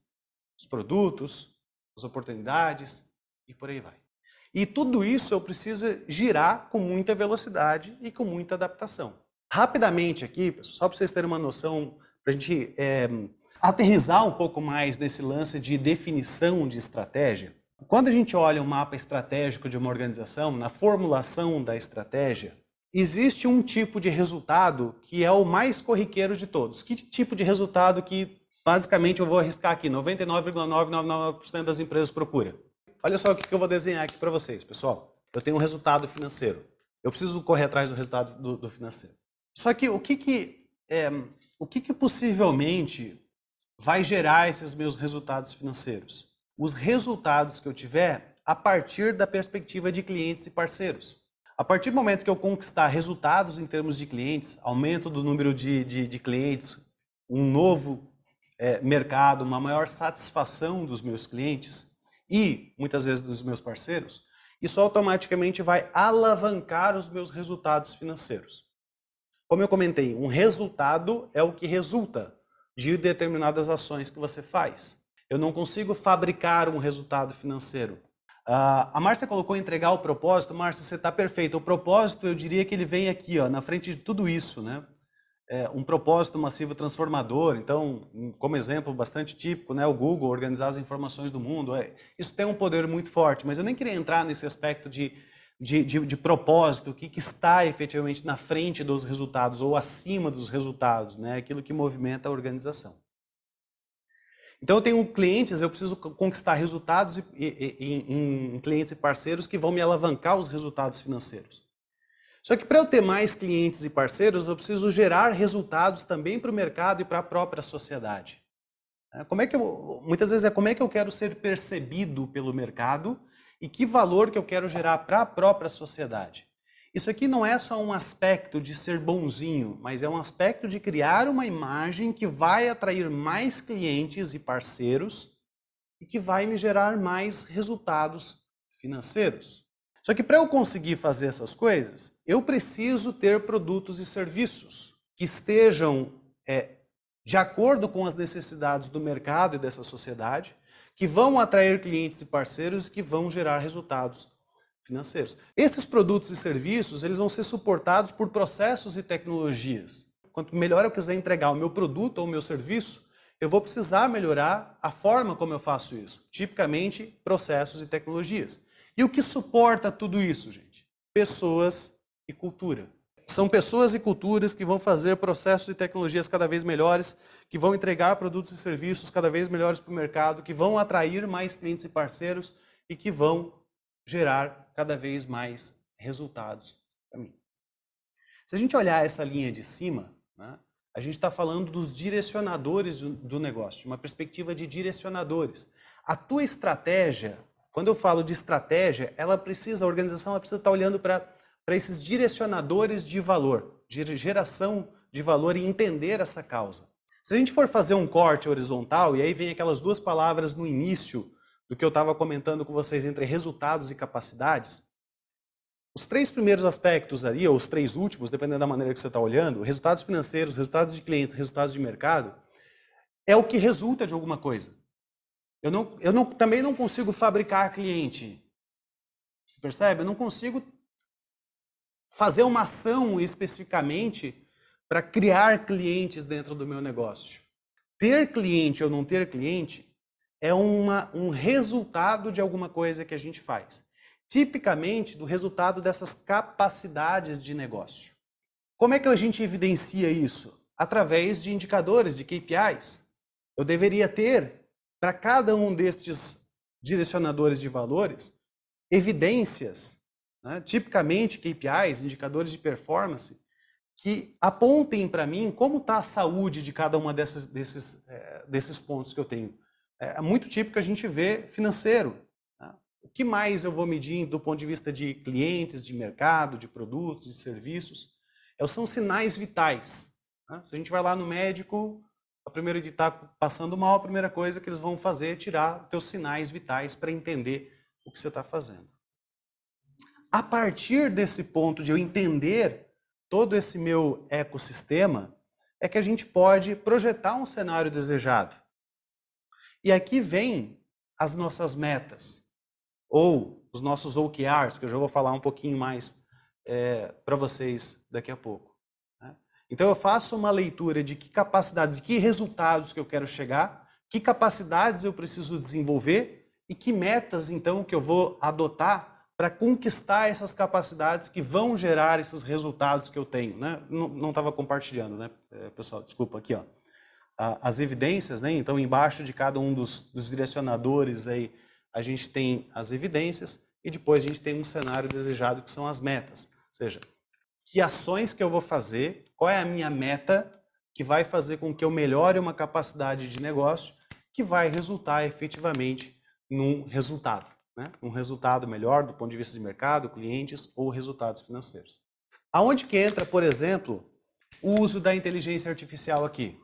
os produtos, as oportunidades e por aí vai. E tudo isso eu preciso girar com muita velocidade e com muita adaptação. Rapidamente aqui, só para vocês terem uma noção, para a gente é, aterrizar um pouco mais nesse lance de definição de estratégia. Quando a gente olha o um mapa estratégico de uma organização, na formulação da estratégia, existe um tipo de resultado que é o mais corriqueiro de todos. Que tipo de resultado que, basicamente, eu vou arriscar aqui, 99,999% das empresas procura? Olha só o que eu vou desenhar aqui para vocês, pessoal. Eu tenho um resultado financeiro. Eu preciso correr atrás do resultado do, do financeiro. Só que o que que, é, o que que possivelmente vai gerar esses meus resultados financeiros? Os resultados que eu tiver a partir da perspectiva de clientes e parceiros. A partir do momento que eu conquistar resultados em termos de clientes, aumento do número de, de, de clientes, um novo é, mercado, uma maior satisfação dos meus clientes, e muitas vezes dos meus parceiros, isso automaticamente vai alavancar os meus resultados financeiros. Como eu comentei, um resultado é o que resulta de determinadas ações que você faz. Eu não consigo fabricar um resultado financeiro. Uh, a Márcia colocou entregar o propósito. Márcia, você está perfeito. O propósito, eu diria que ele vem aqui, ó, na frente de tudo isso, né? é, um propósito massivo transformador. Então, como exemplo bastante típico, né, o Google organizar as informações do mundo. É, isso tem um poder muito forte, mas eu nem queria entrar nesse aspecto de, de, de, de propósito, o que, que, está efetivamente na frente dos resultados ou acima dos resultados, né, aquilo que movimenta a organização. Então, eu tenho clientes, eu preciso conquistar resultados em, em, em clientes e parceiros que vão me alavancar os resultados financeiros. Só que para eu ter mais clientes e parceiros, eu preciso gerar resultados também para o mercado e para a própria sociedade. É, como é que eu, muitas vezes é como é que eu quero ser percebido pelo mercado e que valor que eu quero gerar para a própria sociedade. Isso aqui não é só um aspecto de ser bonzinho, mas é um aspecto de criar uma imagem que vai atrair mais clientes e parceiros e que vai me gerar mais resultados financeiros. Só que para eu conseguir fazer essas coisas, eu preciso ter produtos e serviços que estejam é, de acordo com as necessidades do mercado e dessa sociedade, que vão atrair clientes e parceiros e que vão gerar resultados financeiros. Esses produtos e serviços, eles vão ser suportados por processos e tecnologias. Quanto melhor eu quiser entregar o meu produto ou o meu serviço, eu vou precisar melhorar a forma como eu faço isso, tipicamente processos e tecnologias. E o que suporta tudo isso, gente? Pessoas e cultura. São pessoas e culturas que vão fazer processos e tecnologias cada vez melhores, que vão entregar produtos e serviços cada vez melhores para o mercado, que vão atrair mais clientes e parceiros e que vão gerar cada vez mais resultados para mim. Se a gente olhar essa linha de cima, né, a gente está falando dos direcionadores do negócio, de uma perspectiva de direcionadores. A tua estratégia, quando eu falo de estratégia, ela precisa, a organização ela precisa estar tá olhando para para esses direcionadores de valor, de geração de valor e entender essa causa. Se a gente for fazer um corte horizontal, e aí vem aquelas duas palavras no início do que eu estava comentando com vocês entre resultados e capacidades, os três primeiros aspectos ali, ou os três últimos, dependendo da maneira que você está olhando, resultados financeiros, resultados de clientes, resultados de mercado, é o que resulta de alguma coisa. Eu, não, eu não, também não consigo fabricar cliente. Você percebe? Eu não consigo fazer uma ação especificamente para criar clientes dentro do meu negócio. Ter cliente ou não ter cliente é uma, um resultado de alguma coisa que a gente faz. Tipicamente do resultado dessas capacidades de negócio. Como é que a gente evidencia isso? Através de indicadores, de KPIs. Eu deveria ter, para cada um destes direcionadores de valores, evidências né, tipicamente KPIs, indicadores de performance, que apontem para mim como está a saúde de cada uma desses desses, eh, é, desses pontos que eu tenho. É, é muito típico a gente ver financeiro. Né? O que mais eu vou medir do ponto de vista de clientes, de mercado, de produtos, de serviços? É são sinais vitais. Né? Se a gente vai lá no médico, a primeira de estar tá passando mal, a primeira coisa que eles vão fazer é tirar os teus sinais vitais para entender o que você está fazendo a partir desse ponto de eu entender todo esse meu ecossistema, é que a gente pode projetar um cenário desejado. E aqui vem as nossas metas, ou os nossos OKRs, que eu já vou falar um pouquinho mais é, para vocês daqui a pouco. Né? Então eu faço uma leitura de que capacidades, de que resultados que eu quero chegar, que capacidades eu preciso desenvolver e que metas então que eu vou adotar para conquistar essas capacidades que vão gerar esses resultados que eu tenho, né? Não estava compartilhando, né, é, pessoal? Desculpa aqui, ó. As evidências, né? Então, embaixo de cada um dos, dos direcionadores aí, a gente tem as evidências e depois a gente tem um cenário desejado que são as metas. Ou seja, que ações que eu vou fazer, qual é a minha meta que vai fazer com que eu melhore uma capacidade de negócio que vai resultar efetivamente num resultado né? um resultado melhor do ponto de vista de mercado, clientes ou resultados financeiros. Aonde que entra, por exemplo, o uso da inteligência artificial aqui?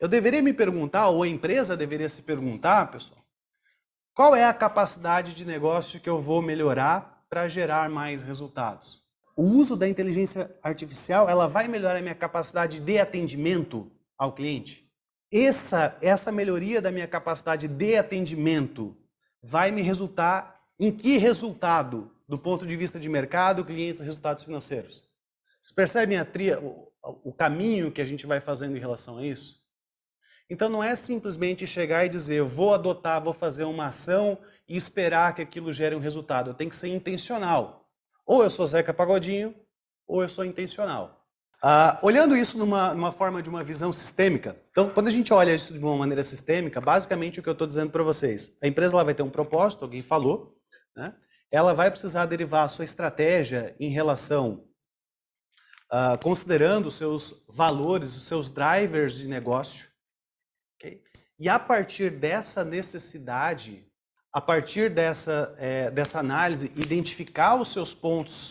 Eu deveria me perguntar, ou a empresa deveria se perguntar, pessoal, qual é a capacidade de negócio que eu vou melhorar para gerar mais resultados? O uso da inteligência artificial, ela vai melhorar a minha capacidade de atendimento ao cliente? Essa, essa melhoria da minha capacidade de atendimento vai me resultar em que resultado do ponto de vista de mercado, clientes resultados financeiros? Vocês percebem a tria, o, o caminho que a gente vai fazendo em relação a isso? Então não é simplesmente chegar e dizer, eu vou adotar, vou fazer uma ação e esperar que aquilo gere um resultado. Tem que ser intencional. Ou eu sou Zeca Pagodinho, ou eu sou intencional. Uh, olhando isso numa, numa, forma de uma visão sistêmica, então, quando a gente olha isso de uma maneira sistêmica, basicamente o que eu estou dizendo para vocês, a empresa ela vai ter um propósito, alguém falou, né? ela vai precisar derivar a sua estratégia em relação, uh, considerando os seus valores, os seus drivers de negócio, okay? e a partir dessa necessidade, a partir dessa, é, dessa análise, identificar os seus pontos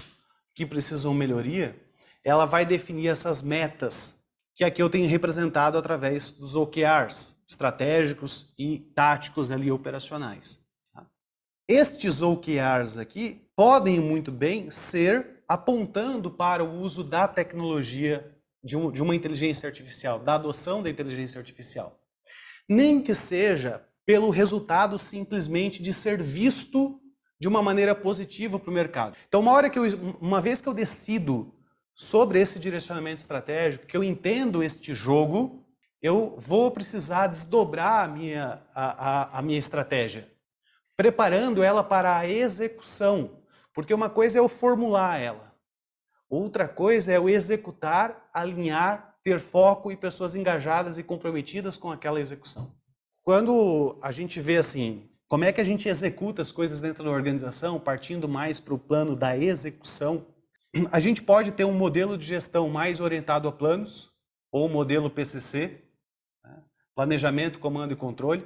que precisam melhoria, ela vai definir essas metas, que aqui eu tenho representado através dos OKRs, estratégicos e táticos ali operacionais. Tá? Estes OKRs aqui podem muito bem ser apontando para o uso da tecnologia de, um, de uma inteligência artificial, da adoção da inteligência artificial. Nem que seja pelo resultado simplesmente de ser visto de uma maneira positiva para o mercado. Então, uma hora que eu, uma vez que eu decido sobre esse direcionamento estratégico, que eu entendo este jogo, eu vou precisar desdobrar a minha, a, a, a minha estratégia, preparando ela para a execução. Porque uma coisa é eu formular ela, outra coisa é eu executar, alinhar, ter foco e pessoas engajadas e comprometidas com aquela execução. Quando a gente vê assim, como é que a gente executa as coisas dentro da organização, partindo mais para o plano da execução, a gente pode ter um modelo de gestão mais orientado a planos, ou um modelo PCC, né? planejamento, comando e controle.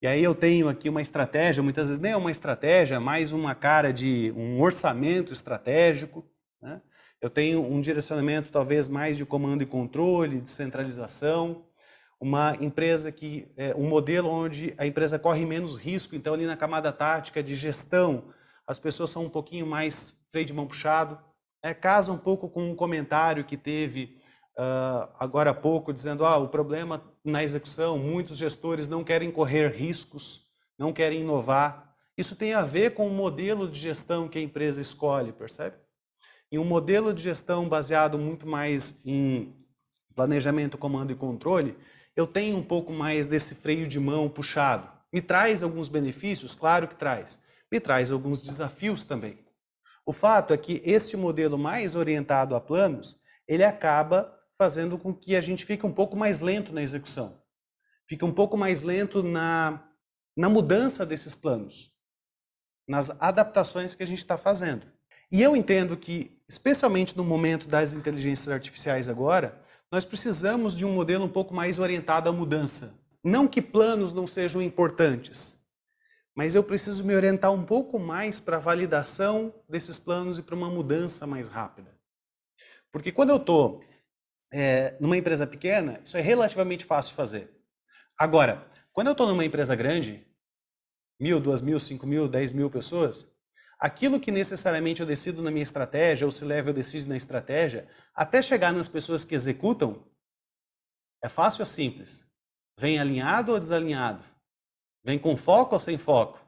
E aí eu tenho aqui uma estratégia, muitas vezes nem é uma estratégia, é mais uma cara de um orçamento estratégico. Né? Eu tenho um direcionamento talvez mais de comando e controle, de centralização, uma empresa que é um modelo onde a empresa corre menos risco, então ali na camada tática de gestão, as pessoas são um pouquinho mais freio de mão puxado. É, casa um pouco com um comentário que teve uh, agora há pouco, dizendo ah, o problema na execução, muitos gestores não querem correr riscos, não querem inovar. Isso tem a ver com o modelo de gestão que a empresa escolhe, percebe? E um modelo de gestão baseado muito mais em planejamento, comando e controle, eu tenho um pouco mais desse freio de mão puxado. Me traz alguns benefícios? Claro que traz. Me traz alguns desafios também. O fato é que este modelo mais orientado a planos, ele acaba fazendo com que a gente fique um pouco mais lento na execução. Fica um pouco mais lento na, na mudança desses planos, nas adaptações que a gente está fazendo. E eu entendo que, especialmente no momento das inteligências artificiais agora, nós precisamos de um modelo um pouco mais orientado à mudança. Não que planos não sejam importantes, mas eu preciso me orientar um pouco mais para a validação desses planos e para uma mudança mais rápida. Porque quando eu estou é, numa empresa pequena, isso é relativamente fácil de fazer. Agora, quando eu estou numa empresa grande, mil, duas mil, cinco mil, dez mil pessoas, aquilo que necessariamente eu decido na minha estratégia, ou se leva eu decido na estratégia, até chegar nas pessoas que executam, é fácil ou simples? Vem alinhado ou desalinhado? Vem com foco ou sem foco?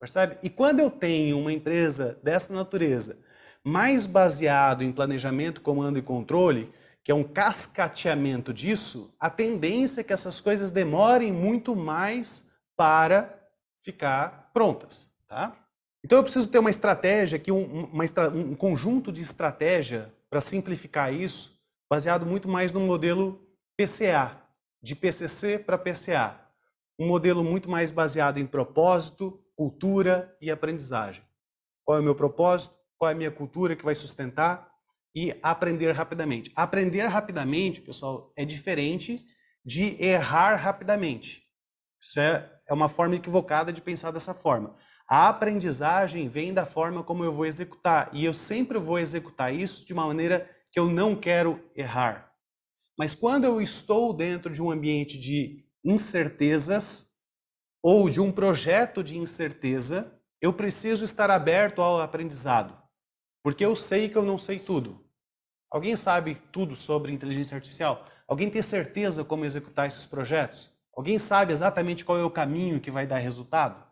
Percebe? E quando eu tenho uma empresa dessa natureza, mais baseado em planejamento, comando e controle, que é um cascateamento disso, a tendência é que essas coisas demorem muito mais para ficar prontas, tá? Então eu preciso ter uma estratégia aqui, um, uma, um conjunto de estratégia para simplificar isso, baseado muito mais no modelo PCA, de PCC para PCA, um modelo muito mais baseado em propósito, cultura e aprendizagem. Qual é o meu propósito? Qual é a minha cultura que vai sustentar? E aprender rapidamente. Aprender rapidamente, pessoal, é diferente de errar rapidamente. Isso é, é, uma forma equivocada de pensar dessa forma. A aprendizagem vem da forma como eu vou executar. E eu sempre vou executar isso de uma maneira que eu não quero errar. Mas quando eu estou dentro de um ambiente de incertezas ou de um projeto de incerteza, eu preciso estar aberto ao aprendizado, porque eu sei que eu não sei tudo. Alguém sabe tudo sobre inteligência artificial? Alguém tem certeza como executar esses projetos? Alguém sabe exatamente qual é o caminho que vai dar resultado?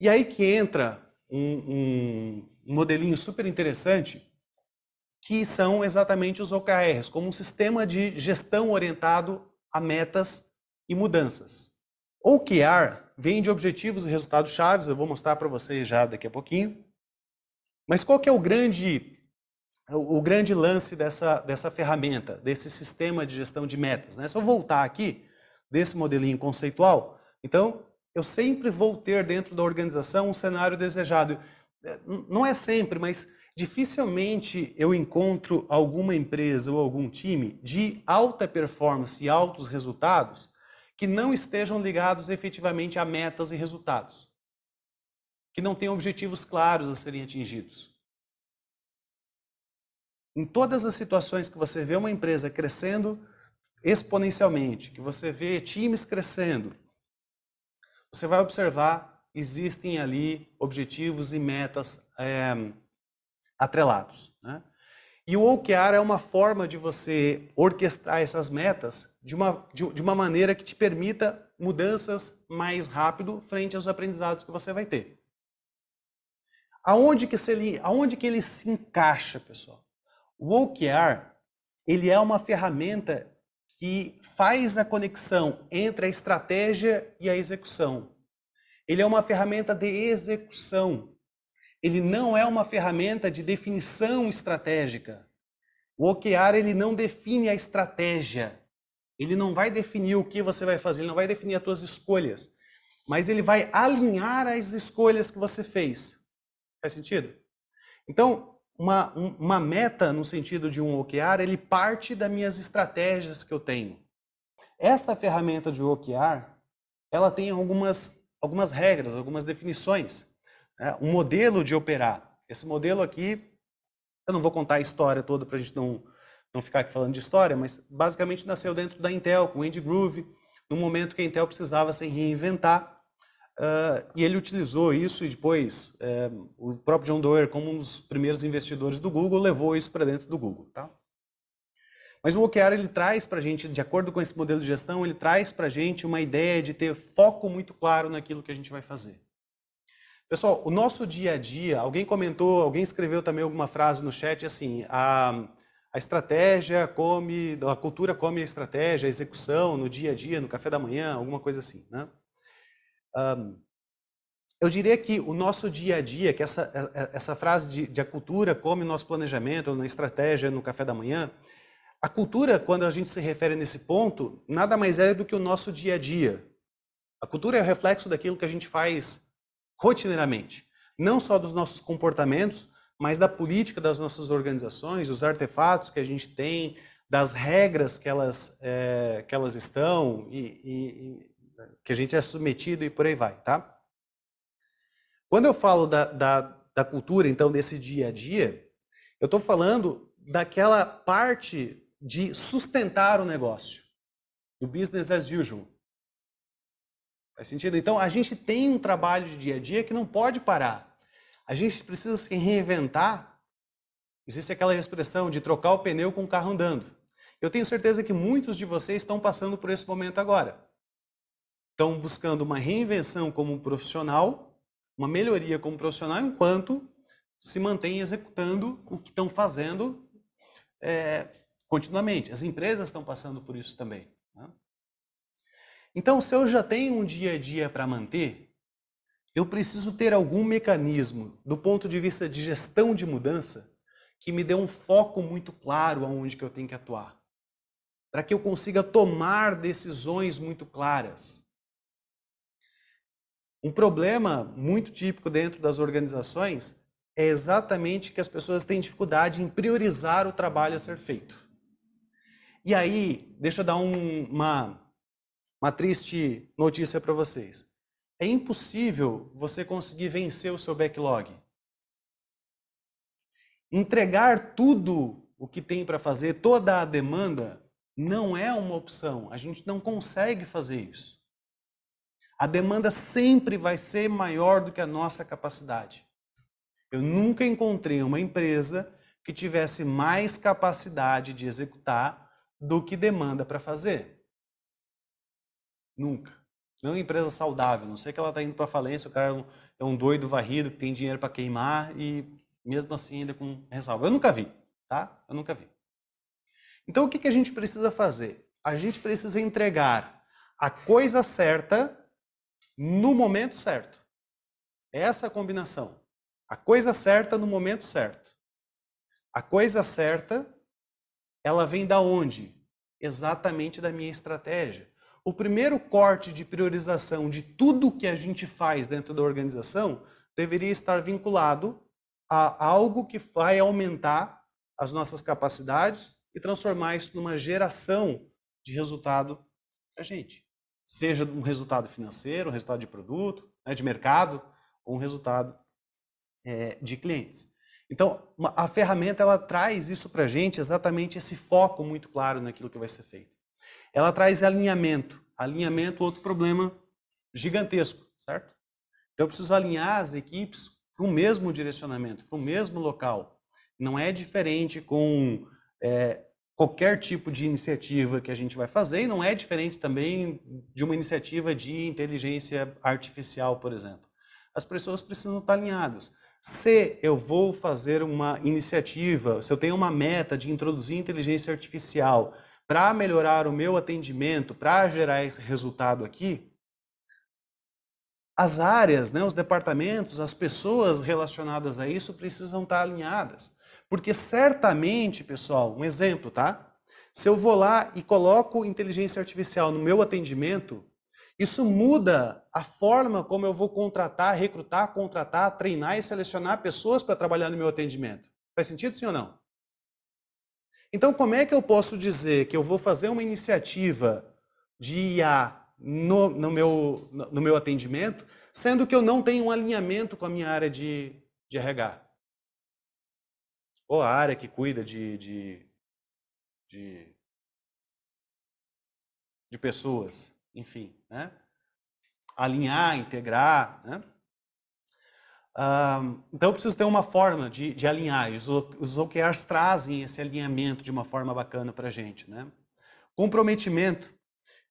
E aí que entra um, um modelinho super interessante, que são exatamente os OKRs, como um sistema de gestão orientado a metas e mudanças. OKR vem de objetivos e resultados chaves, eu vou mostrar para vocês já daqui a pouquinho. Mas qual que é o grande o grande lance dessa, dessa ferramenta, desse sistema de gestão de metas, né? Se eu voltar aqui desse modelinho conceitual, então eu sempre vou ter dentro da organização um cenário desejado. É, não é sempre, mas dificilmente eu encontro alguma empresa ou algum time de alta performance e altos resultados que não estejam ligados efetivamente a metas e resultados, que não tenham objetivos claros a serem atingidos. Em todas as situações que você vê uma empresa crescendo exponencialmente, que você vê times crescendo, você vai observar existem ali objetivos e metas é, atrelados. Né? E o OKR é uma forma de você orquestrar essas metas de uma, de, de uma maneira que te permita mudanças mais rápido frente aos aprendizados que você vai ter. Aonde que, se, aonde que ele se encaixa, pessoal? O OKR ele é uma ferramenta que faz a conexão entre a estratégia e a execução. Ele é uma ferramenta de execução ele não é uma ferramenta de definição estratégica. O OKR ele não define a estratégia. Ele não vai definir o que você vai fazer, ele não vai definir as suas escolhas, mas ele vai alinhar as escolhas que você fez. Faz sentido? Então, uma, uma meta no sentido de um OKR, ele parte das minhas estratégias que eu tenho. Essa ferramenta de OKR, ela tem algumas, algumas regras, algumas definições né, um modelo de operar. Esse modelo aqui, eu não vou contar a história toda para a gente não, não ficar aqui falando de história, mas basicamente nasceu dentro da Intel, com o Andy Groove, no momento que a Intel precisava se reinventar. Uh, e ele utilizou isso e depois o próprio John Doerr, como um dos primeiros investidores do Google, levou isso para dentro do Google. Tá? Mas o OKR ele traz para a gente, de acordo com esse modelo de gestão, ele traz para a gente uma ideia de ter foco muito claro naquilo que a gente vai fazer. Pessoal, o nosso dia a dia, alguém comentou, alguém escreveu também alguma frase no chat, assim, a, a estratégia come, a cultura come a estratégia, a execução no dia a dia, no café da manhã, alguma coisa assim, né? Um, eu diria que o nosso dia a dia, que essa, é, é, essa frase de, de a cultura come o nosso planejamento, na estratégia, no café da manhã, a cultura, quando a gente se refere nesse ponto, nada mais é do que o nosso dia a dia. A cultura é o reflexo daquilo que a gente faz rotineiramente, não só dos nossos comportamentos, mas da política das nossas organizações, dos artefatos que a gente tem, das regras que elas, é, que elas estão e, e, que a gente é submetido e por aí vai, tá? Quando eu falo da, da, da cultura, então, desse dia a dia, eu estou falando daquela parte de sustentar o negócio, do business as usual. Faz sentido? Então, a gente tem um trabalho de dia a dia que não pode parar. A gente precisa se reinventar. Existe aquela expressão de trocar o pneu com o carro andando. Eu tenho certeza que muitos de vocês estão passando por esse momento agora. Estão buscando uma reinvenção como profissional, uma melhoria como profissional, enquanto se mantêm executando o que estão fazendo é, continuamente. As empresas estão passando por isso também. Então, se eu já tenho um dia a dia para manter, eu preciso ter algum mecanismo, do ponto de vista de gestão de mudança, que me dê um foco muito claro aonde que eu tenho que atuar, para que eu consiga tomar decisões muito claras. Um problema muito típico dentro das organizações é exatamente que as pessoas têm dificuldade em priorizar o trabalho a ser feito. E aí, deixa eu dar um, uma uma triste notícia para vocês. É impossível você conseguir vencer o seu backlog. Entregar tudo o que tem para fazer, toda a demanda, não é uma opção. A gente não consegue fazer isso. A demanda sempre vai ser maior do que a nossa capacidade. Eu nunca encontrei uma empresa que tivesse mais capacidade de executar do que demanda para fazer. Nunca. Não é uma empresa saudável, não sei que ela está indo para falência, o cara é, é um doido varrido que tem dinheiro para queimar e mesmo assim ainda com ressalva. Eu nunca vi, tá? Eu nunca vi. Então o que, que a gente precisa fazer? A gente precisa entregar a coisa certa no momento certo. Essa é combinação. A coisa certa no momento certo. A coisa certa, ela vem da onde? Exatamente da minha estratégia o primeiro corte de priorização de tudo que a gente faz dentro da organização deveria estar vinculado a algo que vai aumentar as nossas capacidades e transformar isso numa geração de resultado para a gente. Seja um resultado financeiro, um resultado de produto, né, de mercado, ou um resultado é, de clientes. Então, a ferramenta ela traz isso para a gente, exatamente esse foco muito claro naquilo que vai ser feito. Ela traz alinhamento. Alinhamento, é outro problema gigantesco, certo? Então eu preciso alinhar as equipes para o mesmo direcionamento, para o mesmo local. Não é diferente com é, qualquer tipo de iniciativa que a gente vai fazer, e não é diferente também de uma iniciativa de inteligência artificial, por exemplo. As pessoas precisam estar alinhadas. Se eu vou fazer uma iniciativa, se eu tenho uma meta de introduzir inteligência artificial para melhorar o meu atendimento, para gerar esse resultado aqui, as áreas, né, os departamentos, as pessoas relacionadas a isso precisam estar tá alinhadas. Porque certamente, pessoal, um exemplo, tá? Se eu vou lá e coloco inteligência artificial no meu atendimento, isso muda a forma como eu vou contratar, recrutar, contratar, treinar e selecionar pessoas para trabalhar no meu atendimento. Faz sentido sim ou não? Então, como é que eu posso dizer que eu vou fazer uma iniciativa de IA no, no, meu, no meu atendimento, sendo que eu não tenho um alinhamento com a minha área de, de RH? Ou a área que cuida de, de, de, de pessoas, enfim, né? alinhar, integrar. Né? Uh, então eu preciso ter uma forma de, de alinhar. Os, os OKRs trazem esse alinhamento de uma forma bacana para a gente. Né? Comprometimento.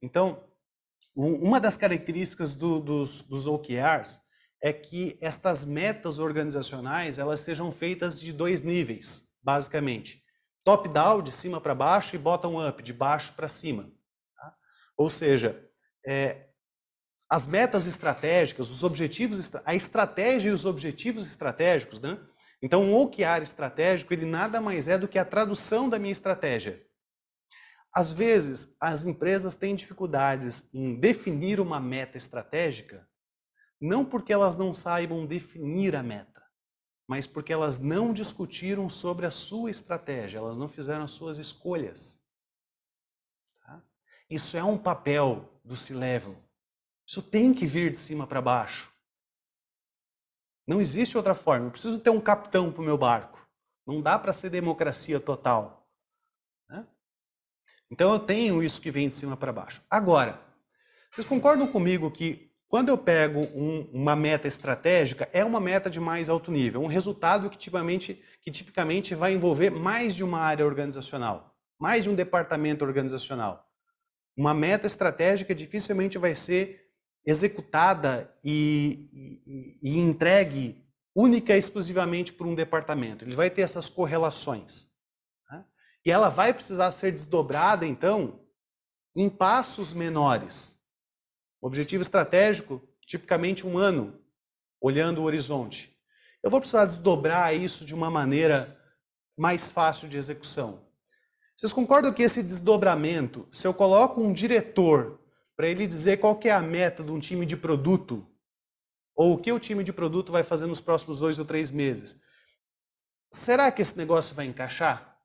Então, um, uma das características do, dos, dos OKRs é que estas metas organizacionais elas sejam feitas de dois níveis, basicamente. Top-down, de cima para baixo, e bottom-up, de baixo para cima. Tá? Ou seja, é, as metas estratégicas, os objetivos, a estratégia e os objetivos estratégicos, né? Então, o OKR estratégico, ele nada mais é do que a tradução da minha estratégia. Às vezes, as empresas têm dificuldades em definir uma meta estratégica, não porque elas não saibam definir a meta, mas porque elas não discutiram sobre a sua estratégia, elas não fizeram as suas escolhas. Tá? Isso é um papel do C-Level isso tem que vir de cima para baixo. Não existe outra forma. Eu preciso ter um capitão para o meu barco. Não dá para ser democracia total. Né? Então eu tenho isso que vem de cima para baixo. Agora, vocês concordam comigo que quando eu pego um, uma meta estratégica, é uma meta de mais alto nível, um resultado que tipicamente, que tipicamente vai envolver mais de uma área organizacional, mais de um departamento organizacional. Uma meta estratégica dificilmente vai ser executada e, e, e entregue única e exclusivamente por um departamento. Ele vai ter essas correlações. Né? E ela vai precisar ser desdobrada, então, em passos menores. O objetivo estratégico, tipicamente um ano, olhando o horizonte. Eu vou precisar desdobrar isso de uma maneira mais fácil de execução. Vocês concordam que esse desdobramento, se eu coloco um diretor para ele dizer qual que é a meta de um time de produto ou o que o time de produto vai fazer nos próximos dois ou três meses. Será que esse negócio vai encaixar?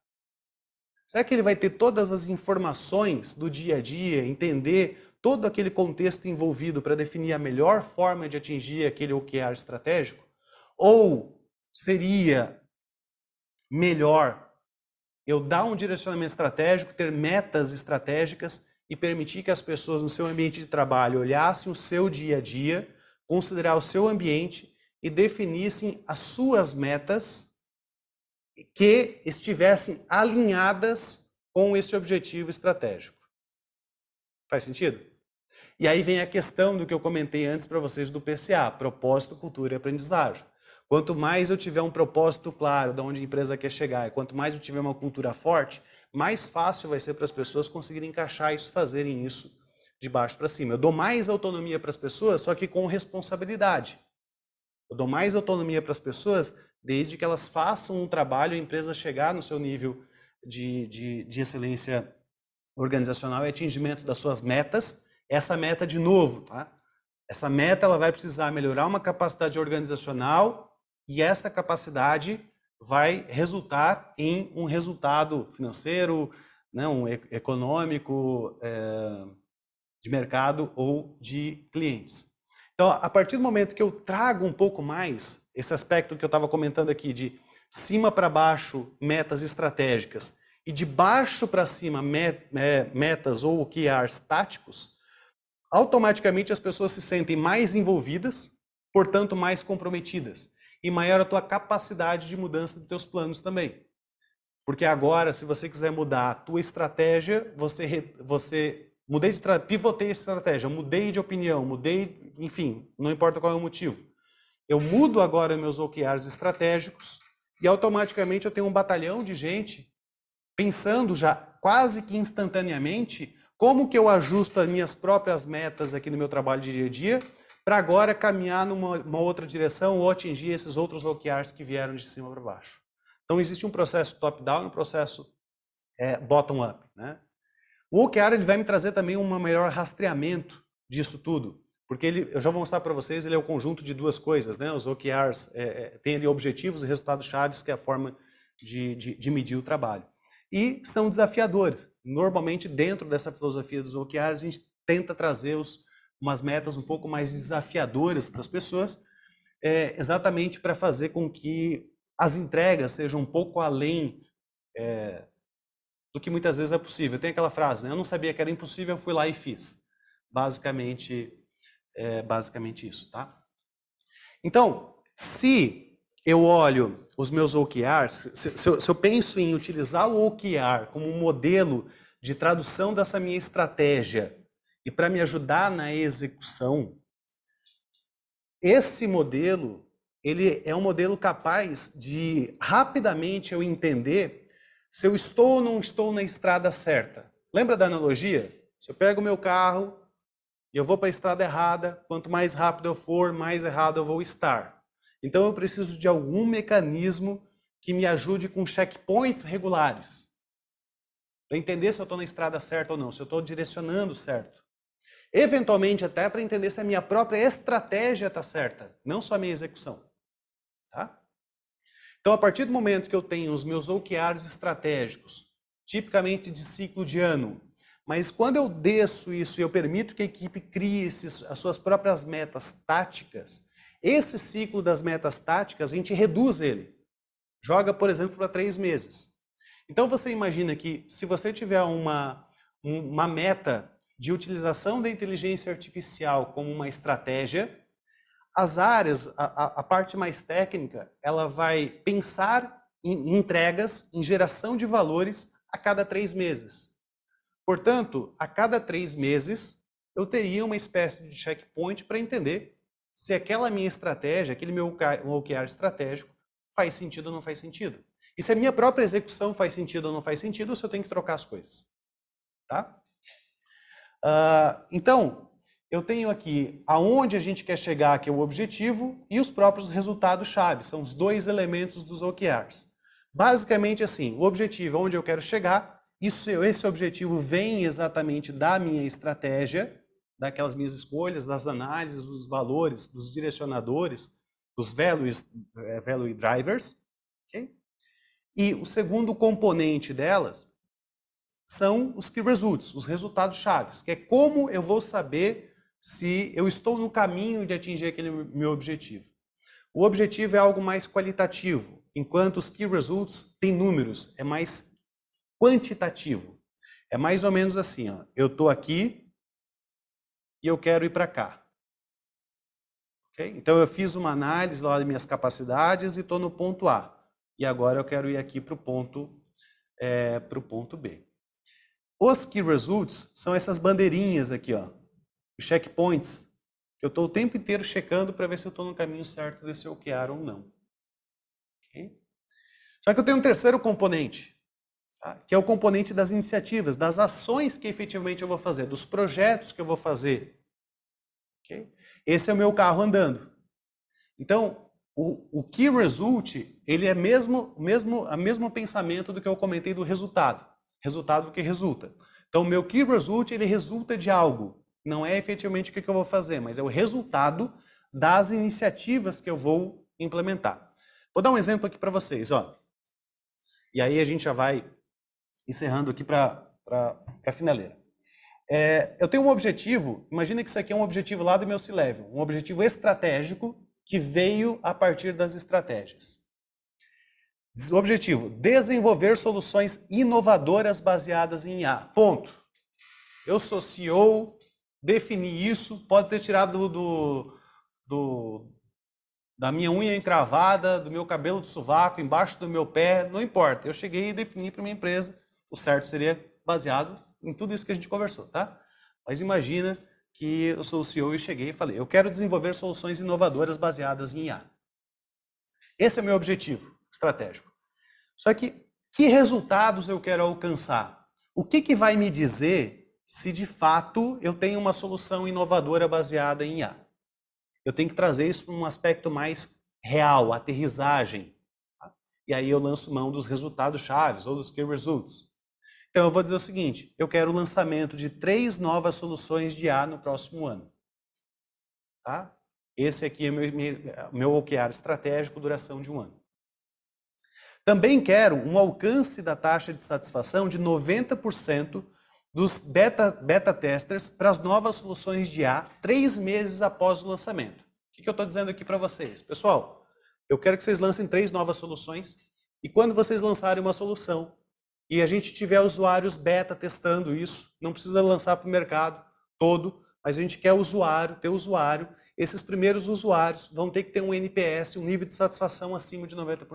Será que ele vai ter todas as informações do dia a dia, entender todo aquele contexto envolvido para definir a melhor forma de atingir aquele que é estratégico? Ou seria melhor eu dar um direcionamento estratégico, ter metas estratégicas e permitir que as pessoas no seu ambiente de trabalho olhassem o seu dia a dia, considerar o seu ambiente e definissem as suas metas que estivessem alinhadas com esse objetivo estratégico. Faz sentido? E aí vem a questão do que eu comentei antes para vocês do PCA, propósito, cultura e aprendizagem. Quanto mais eu tiver um propósito claro de onde a empresa quer chegar, e quanto mais eu tiver uma cultura forte, mais fácil vai ser para as pessoas conseguirem encaixar isso, fazerem isso de baixo para cima. Eu dou mais autonomia para as pessoas, só que com responsabilidade. Eu dou mais autonomia para as pessoas desde que elas façam um trabalho, a empresa chegar no seu nível de, de, de excelência organizacional e atingimento das suas metas. Essa meta, de novo, tá? Essa meta ela vai precisar melhorar uma capacidade organizacional e essa capacidade vai resultar em um resultado financeiro, né, um econômico, é, de mercado ou de clientes. Então, a partir do momento que eu trago um pouco mais esse aspecto que eu estava comentando aqui de cima para baixo, metas estratégicas, e de baixo para cima, metas ou o que é táticos, automaticamente as pessoas se sentem mais envolvidas, portanto mais comprometidas e maior a tua capacidade de mudança dos teus planos também. Porque agora, se você quiser mudar a tua estratégia, você, você mudei de pivotei a estratégia, mudei de opinião, mudei, enfim, não importa qual é o motivo. Eu mudo agora meus OKRs estratégicos e automaticamente eu tenho um batalhão de gente pensando já quase que instantaneamente como que eu ajusto as minhas próprias metas aqui no meu trabalho de dia a dia para agora caminhar numa outra direção ou atingir esses outros OKRs que vieram de cima para baixo. Então, existe um processo top-down e um processo é, bottom-up. Né? O OKR ele vai me trazer também um melhor rastreamento disso tudo, porque ele, eu já vou mostrar para vocês, ele é o conjunto de duas coisas. Né? Os OKRs é, é, têm ali objetivos e resultados chaves, que é a forma de, de, de medir o trabalho. E são desafiadores. Normalmente, dentro dessa filosofia dos OKRs, a gente tenta trazer os umas metas um pouco mais desafiadoras para as pessoas, é, exatamente para fazer com que as entregas sejam um pouco além é, do que muitas vezes é possível. Tem aquela frase, né? Eu não sabia que era impossível, eu fui lá e fiz. Basicamente, é basicamente isso, tá? Então, se eu olho os meus OKRs, se, se, eu, se eu penso em utilizar o OKR como um modelo de tradução dessa minha estratégia e para me ajudar na execução, esse modelo, ele é um modelo capaz de rapidamente eu entender se eu estou ou não estou na estrada certa. Lembra da analogia? Se eu pego o meu carro e eu vou para a estrada errada, quanto mais rápido eu for, mais errado eu vou estar. Então eu preciso de algum mecanismo que me ajude com checkpoints regulares para entender se eu estou na estrada certa ou não, se eu estou direcionando certo. Eventualmente, até para entender se a minha própria estratégia está certa, não só a minha execução. Tá? Então, a partir do momento que eu tenho os meus OKRs estratégicos, tipicamente de ciclo de ano, mas quando eu desço isso e eu permito que a equipe crie esses, as suas próprias metas táticas, esse ciclo das metas táticas, a gente reduz ele. Joga, por exemplo, para três meses. Então você imagina que se você tiver uma, uma meta de utilização da inteligência artificial como uma estratégia, as áreas, a, a parte mais técnica, ela vai pensar em entregas, em geração de valores a cada três meses. Portanto, a cada três meses, eu teria uma espécie de checkpoint para entender se aquela minha estratégia, aquele meu OKR estratégico, faz sentido ou não faz sentido. E se a minha própria execução faz sentido ou não faz sentido, ou se eu tenho que trocar as coisas. Tá? Ah, então, eu tenho aqui aonde a gente quer chegar, que é o objetivo, e os próprios resultados-chave, são os dois elementos dos OKRs. Basicamente assim, o objetivo, é onde eu quero chegar, isso, esse objetivo vem exatamente da minha estratégia, daquelas minhas escolhas, das análises, dos valores, dos direcionadores, dos values, eh, value drivers. Okay? E o segundo componente delas são os key results, os resultados chaves, que é como eu vou saber se eu estou no caminho de atingir aquele meu objetivo. O objetivo é algo mais qualitativo, enquanto os key results têm números, é mais quantitativo. É mais ou menos assim, ó, eu estou aqui e eu quero ir para cá. Okay? Então eu fiz uma análise lá das minhas capacidades e estou no ponto A. E agora eu quero ir aqui para o ponto, é, ponto B. Os key results são essas bandeirinhas aqui, ó, os checkpoints, que eu estou o tempo inteiro checando para ver se eu estou no caminho certo de se OKR ou não. Okay? Só que eu tenho um terceiro componente, tá? que é o componente das iniciativas, das ações que efetivamente eu vou fazer, dos projetos que eu vou fazer. Okay? Esse é o meu carro andando. Então, o, o key result, ele é mesmo, mesmo, o mesmo pensamento do que eu comentei do resultado. Resultado que resulta. Então, o meu key result, ele resulta de algo. Não é efetivamente o que eu vou fazer, mas é o resultado das iniciativas que eu vou implementar. Vou dar um exemplo aqui para vocês. Ó. E aí a gente já vai encerrando aqui para a finaleira. É, eu tenho um objetivo, imagina que isso aqui é um objetivo lá do meu C-Level, um objetivo estratégico que veio a partir das estratégias. O objetivo: desenvolver soluções inovadoras baseadas em IA. Ponto. Eu sou CEO, defini isso, pode ter tirado do, do da minha unha encravada, do meu cabelo de sovaco, embaixo do meu pé, não importa. Eu cheguei e defini para minha empresa. O certo seria baseado em tudo isso que a gente conversou, tá? Mas imagina que eu sou o CEO e cheguei e falei: eu quero desenvolver soluções inovadoras baseadas em IA. Esse é o meu objetivo estratégico. Só que que resultados eu quero alcançar? O que, que vai me dizer se de fato eu tenho uma solução inovadora baseada em IA? Eu tenho que trazer isso para um aspecto mais real, aterrissagem. Tá? E aí eu lanço mão dos resultados chaves ou dos key results. Então eu vou dizer o seguinte: eu quero o lançamento de três novas soluções de IA no próximo ano. Tá? Esse aqui é o meu, meu OKR estratégico, duração de um ano. Também quero um alcance da taxa de satisfação de 90% dos beta, beta testers para as novas soluções de A três meses após o lançamento. O que, que eu estou dizendo aqui para vocês? Pessoal, eu quero que vocês lancem três novas soluções e quando vocês lançarem uma solução e a gente tiver usuários beta testando isso, não precisa lançar para o mercado todo, mas a gente quer usuário, ter usuário. Esses primeiros usuários vão ter que ter um NPS, um nível de satisfação acima de 90%.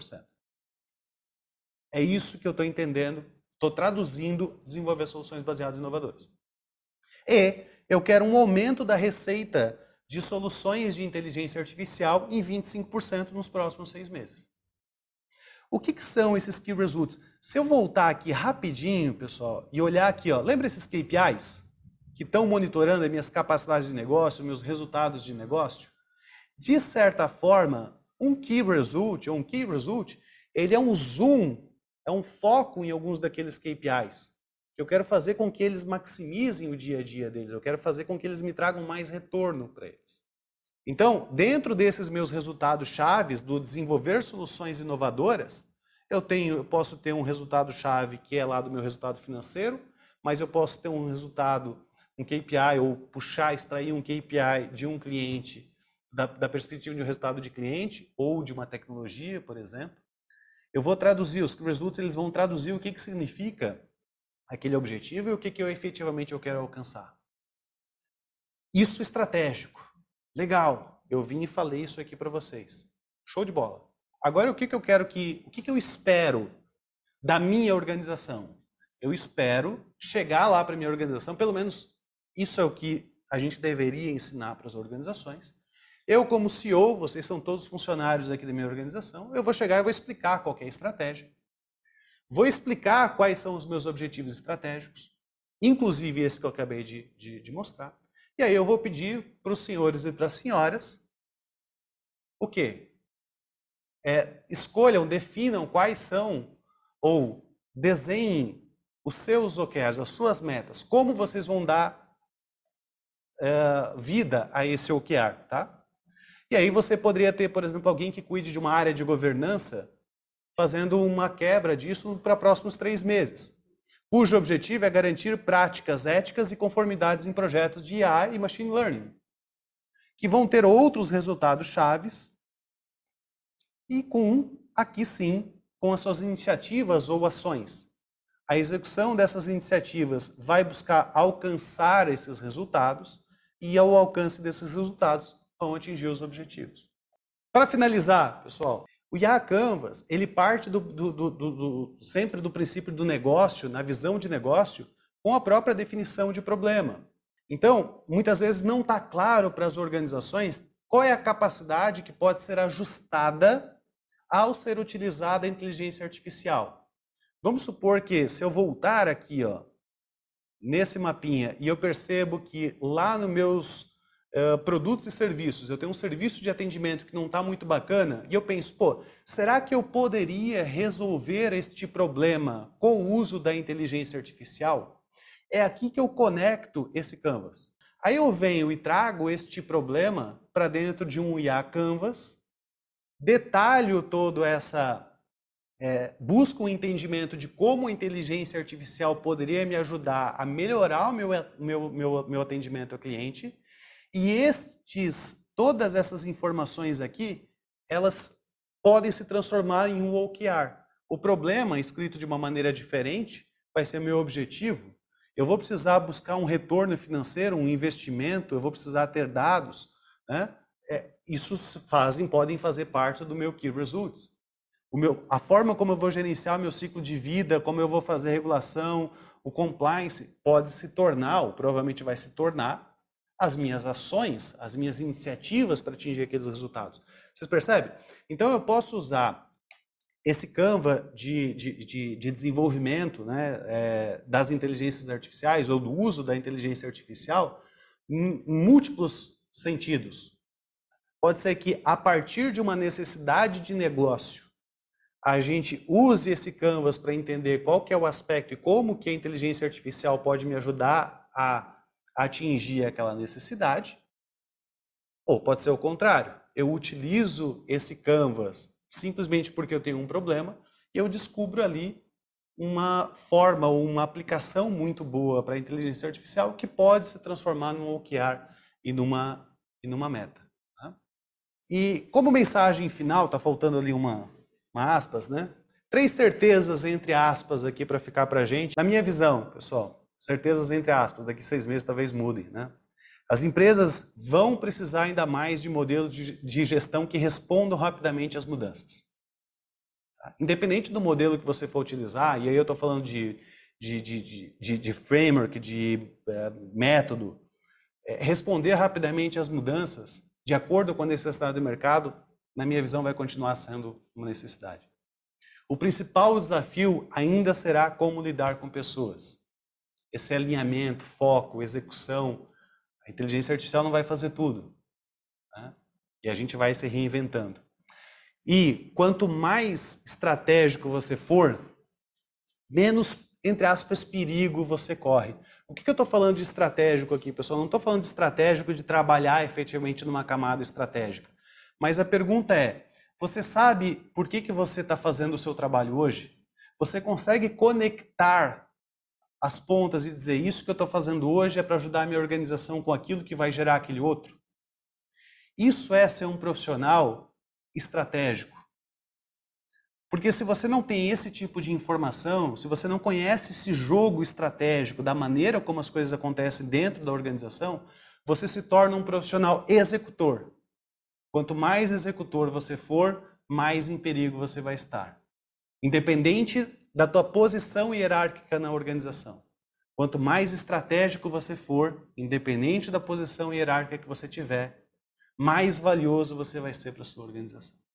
É isso que eu estou entendendo, estou traduzindo desenvolver soluções baseadas em inovadores. E eu quero um aumento da receita de soluções de inteligência artificial em 25% nos próximos seis meses. O que, que, são esses Key Results? Se eu voltar aqui rapidinho, pessoal, e olhar aqui, ó, lembra esses KPIs que estão monitorando as minhas capacidades de negócio, meus resultados de negócio? De certa forma, um Key Result, ou um Key Result, ele é um zoom é um foco em alguns daqueles KPIs. Eu quero fazer com que eles maximizem o dia a dia deles, eu quero fazer com que eles me tragam mais retorno para eles. Então, dentro desses meus resultados chaves do desenvolver soluções inovadoras, eu tenho, eu posso ter um resultado chave que é lá do meu resultado financeiro, mas eu posso ter um resultado, um KPI ou puxar, extrair um KPI de um cliente da, da perspectiva de um resultado de cliente ou de uma tecnologia, por exemplo. Eu vou traduzir, os resultados eles vão traduzir o que, que significa aquele objetivo e o que, que eu efetivamente eu quero alcançar. Isso estratégico. Legal, eu vim e falei isso aqui para vocês. Show de bola. Agora o que, que eu quero que, o que, que eu espero da minha organização? Eu espero chegar lá para minha organização, pelo menos isso é o que a gente deveria ensinar para as organizações, eu, como CEO, vocês são todos funcionários aqui da minha organização, eu vou chegar e vou explicar qual é a estratégia. Vou explicar quais são os meus objetivos estratégicos, inclusive esse que eu acabei de, de, de mostrar. E aí eu vou pedir para os senhores e para as senhoras o quê? É, escolham, definam quais são, ou desenhem os seus OKRs, as suas metas, como vocês vão dar eh, vida a esse OKR, tá? E aí você poderia ter, por exemplo, alguém que cuide de uma área de governança fazendo uma quebra disso para próximos três meses, cujo objetivo é garantir práticas éticas e conformidades em projetos de IA e machine learning, que vão ter outros resultados chaves e com, aqui sim, com as suas iniciativas ou ações. A execução dessas iniciativas vai buscar alcançar esses resultados e ao alcance desses resultados vão atingir os objetivos. Para finalizar, pessoal, o IA Canvas, ele parte do, do, do, sempre do princípio do negócio, na visão de negócio, com a própria definição de problema. Então, muitas vezes não está claro para as organizações qual é a capacidade que pode ser ajustada ao ser utilizada a inteligência artificial. Vamos supor que, se eu voltar aqui, ó, nesse mapinha, e eu percebo que lá nos meus produtos e serviços, eu tenho um serviço de atendimento que não está muito bacana, e eu penso, pô, será que eu poderia resolver este problema com o uso da inteligência artificial? É aqui que eu conecto esse canvas. Aí eu venho e trago este problema para dentro de um IA Canvas, detalho todo essa é, busco um entendimento de como a inteligência artificial poderia me ajudar a melhorar o meu, meu, meu, meu atendimento ao cliente. E estes, todas essas informações aqui, elas podem se transformar em um OKR. O problema, escrito de uma maneira diferente, vai ser meu objetivo. Eu vou precisar buscar um retorno financeiro, um investimento, eu vou precisar ter dados. Né? É, isso fazem, podem fazer parte do meu Key Results. Meu, a forma como eu vou gerenciar meu ciclo de vida, como eu vou fazer regulação, o compliance, pode se tornar, ou provavelmente vai se tornar, as minhas ações, as minhas iniciativas para atingir aqueles resultados. Vocês percebem? Então eu posso usar esse Canva de, de, de, de desenvolvimento né, é, das inteligências artificiais ou do uso da inteligência artificial em múltiplos sentidos. Pode ser que a partir de uma necessidade de negócio, a gente use esse canvas para entender qual que é o aspecto e como que a inteligência artificial pode me ajudar a atingir aquela necessidade, ou pode ser o contrário. Eu utilizo esse canvas simplesmente porque eu tenho um problema e eu descubro ali uma forma ou uma aplicação muito boa para a inteligência artificial que pode se transformar num OKR e numa, e numa meta. Tá? E como mensagem final, está faltando ali uma, uma aspas, né? Três certezas entre aspas aqui para ficar para gente. Na minha visão, pessoal, certezas entre aspas, daqui seis meses talvez mudem, né? As empresas vão precisar ainda mais de modelos de, gestão que respondam rapidamente às mudanças. Tá? Independente do modelo que você for utilizar, e aí eu estou falando de, de, de, de, de framework, de é, método, é, responder rapidamente às mudanças, de acordo com a necessidade do mercado, na minha visão, vai continuar sendo uma necessidade. O principal desafio ainda será como lidar com pessoas esse alinhamento, foco, execução. A inteligência artificial não vai fazer tudo. Né? E a gente vai se reinventando. E quanto mais estratégico você for, menos, entre aspas, perigo você corre. O que, que eu estou falando de estratégico aqui, pessoal? não estou falando de estratégico de trabalhar efetivamente numa camada estratégica. Mas a pergunta é: você sabe por que, que você está fazendo o seu trabalho hoje? Você consegue conectar as pontas e dizer isso que eu estou fazendo hoje é para ajudar a minha organização com aquilo que vai gerar aquele outro. Isso é ser um profissional estratégico. Porque se você não tem esse tipo de informação, se você não conhece esse jogo estratégico, da maneira como as coisas acontecem dentro da organização, você se torna um profissional executor. Quanto mais executor você for, mais em perigo você vai estar. Independente da tua posição hierárquica na organização. Quanto mais estratégico você for, independente da posição hierárquica que você tiver, mais valioso você vai ser para a sua organização.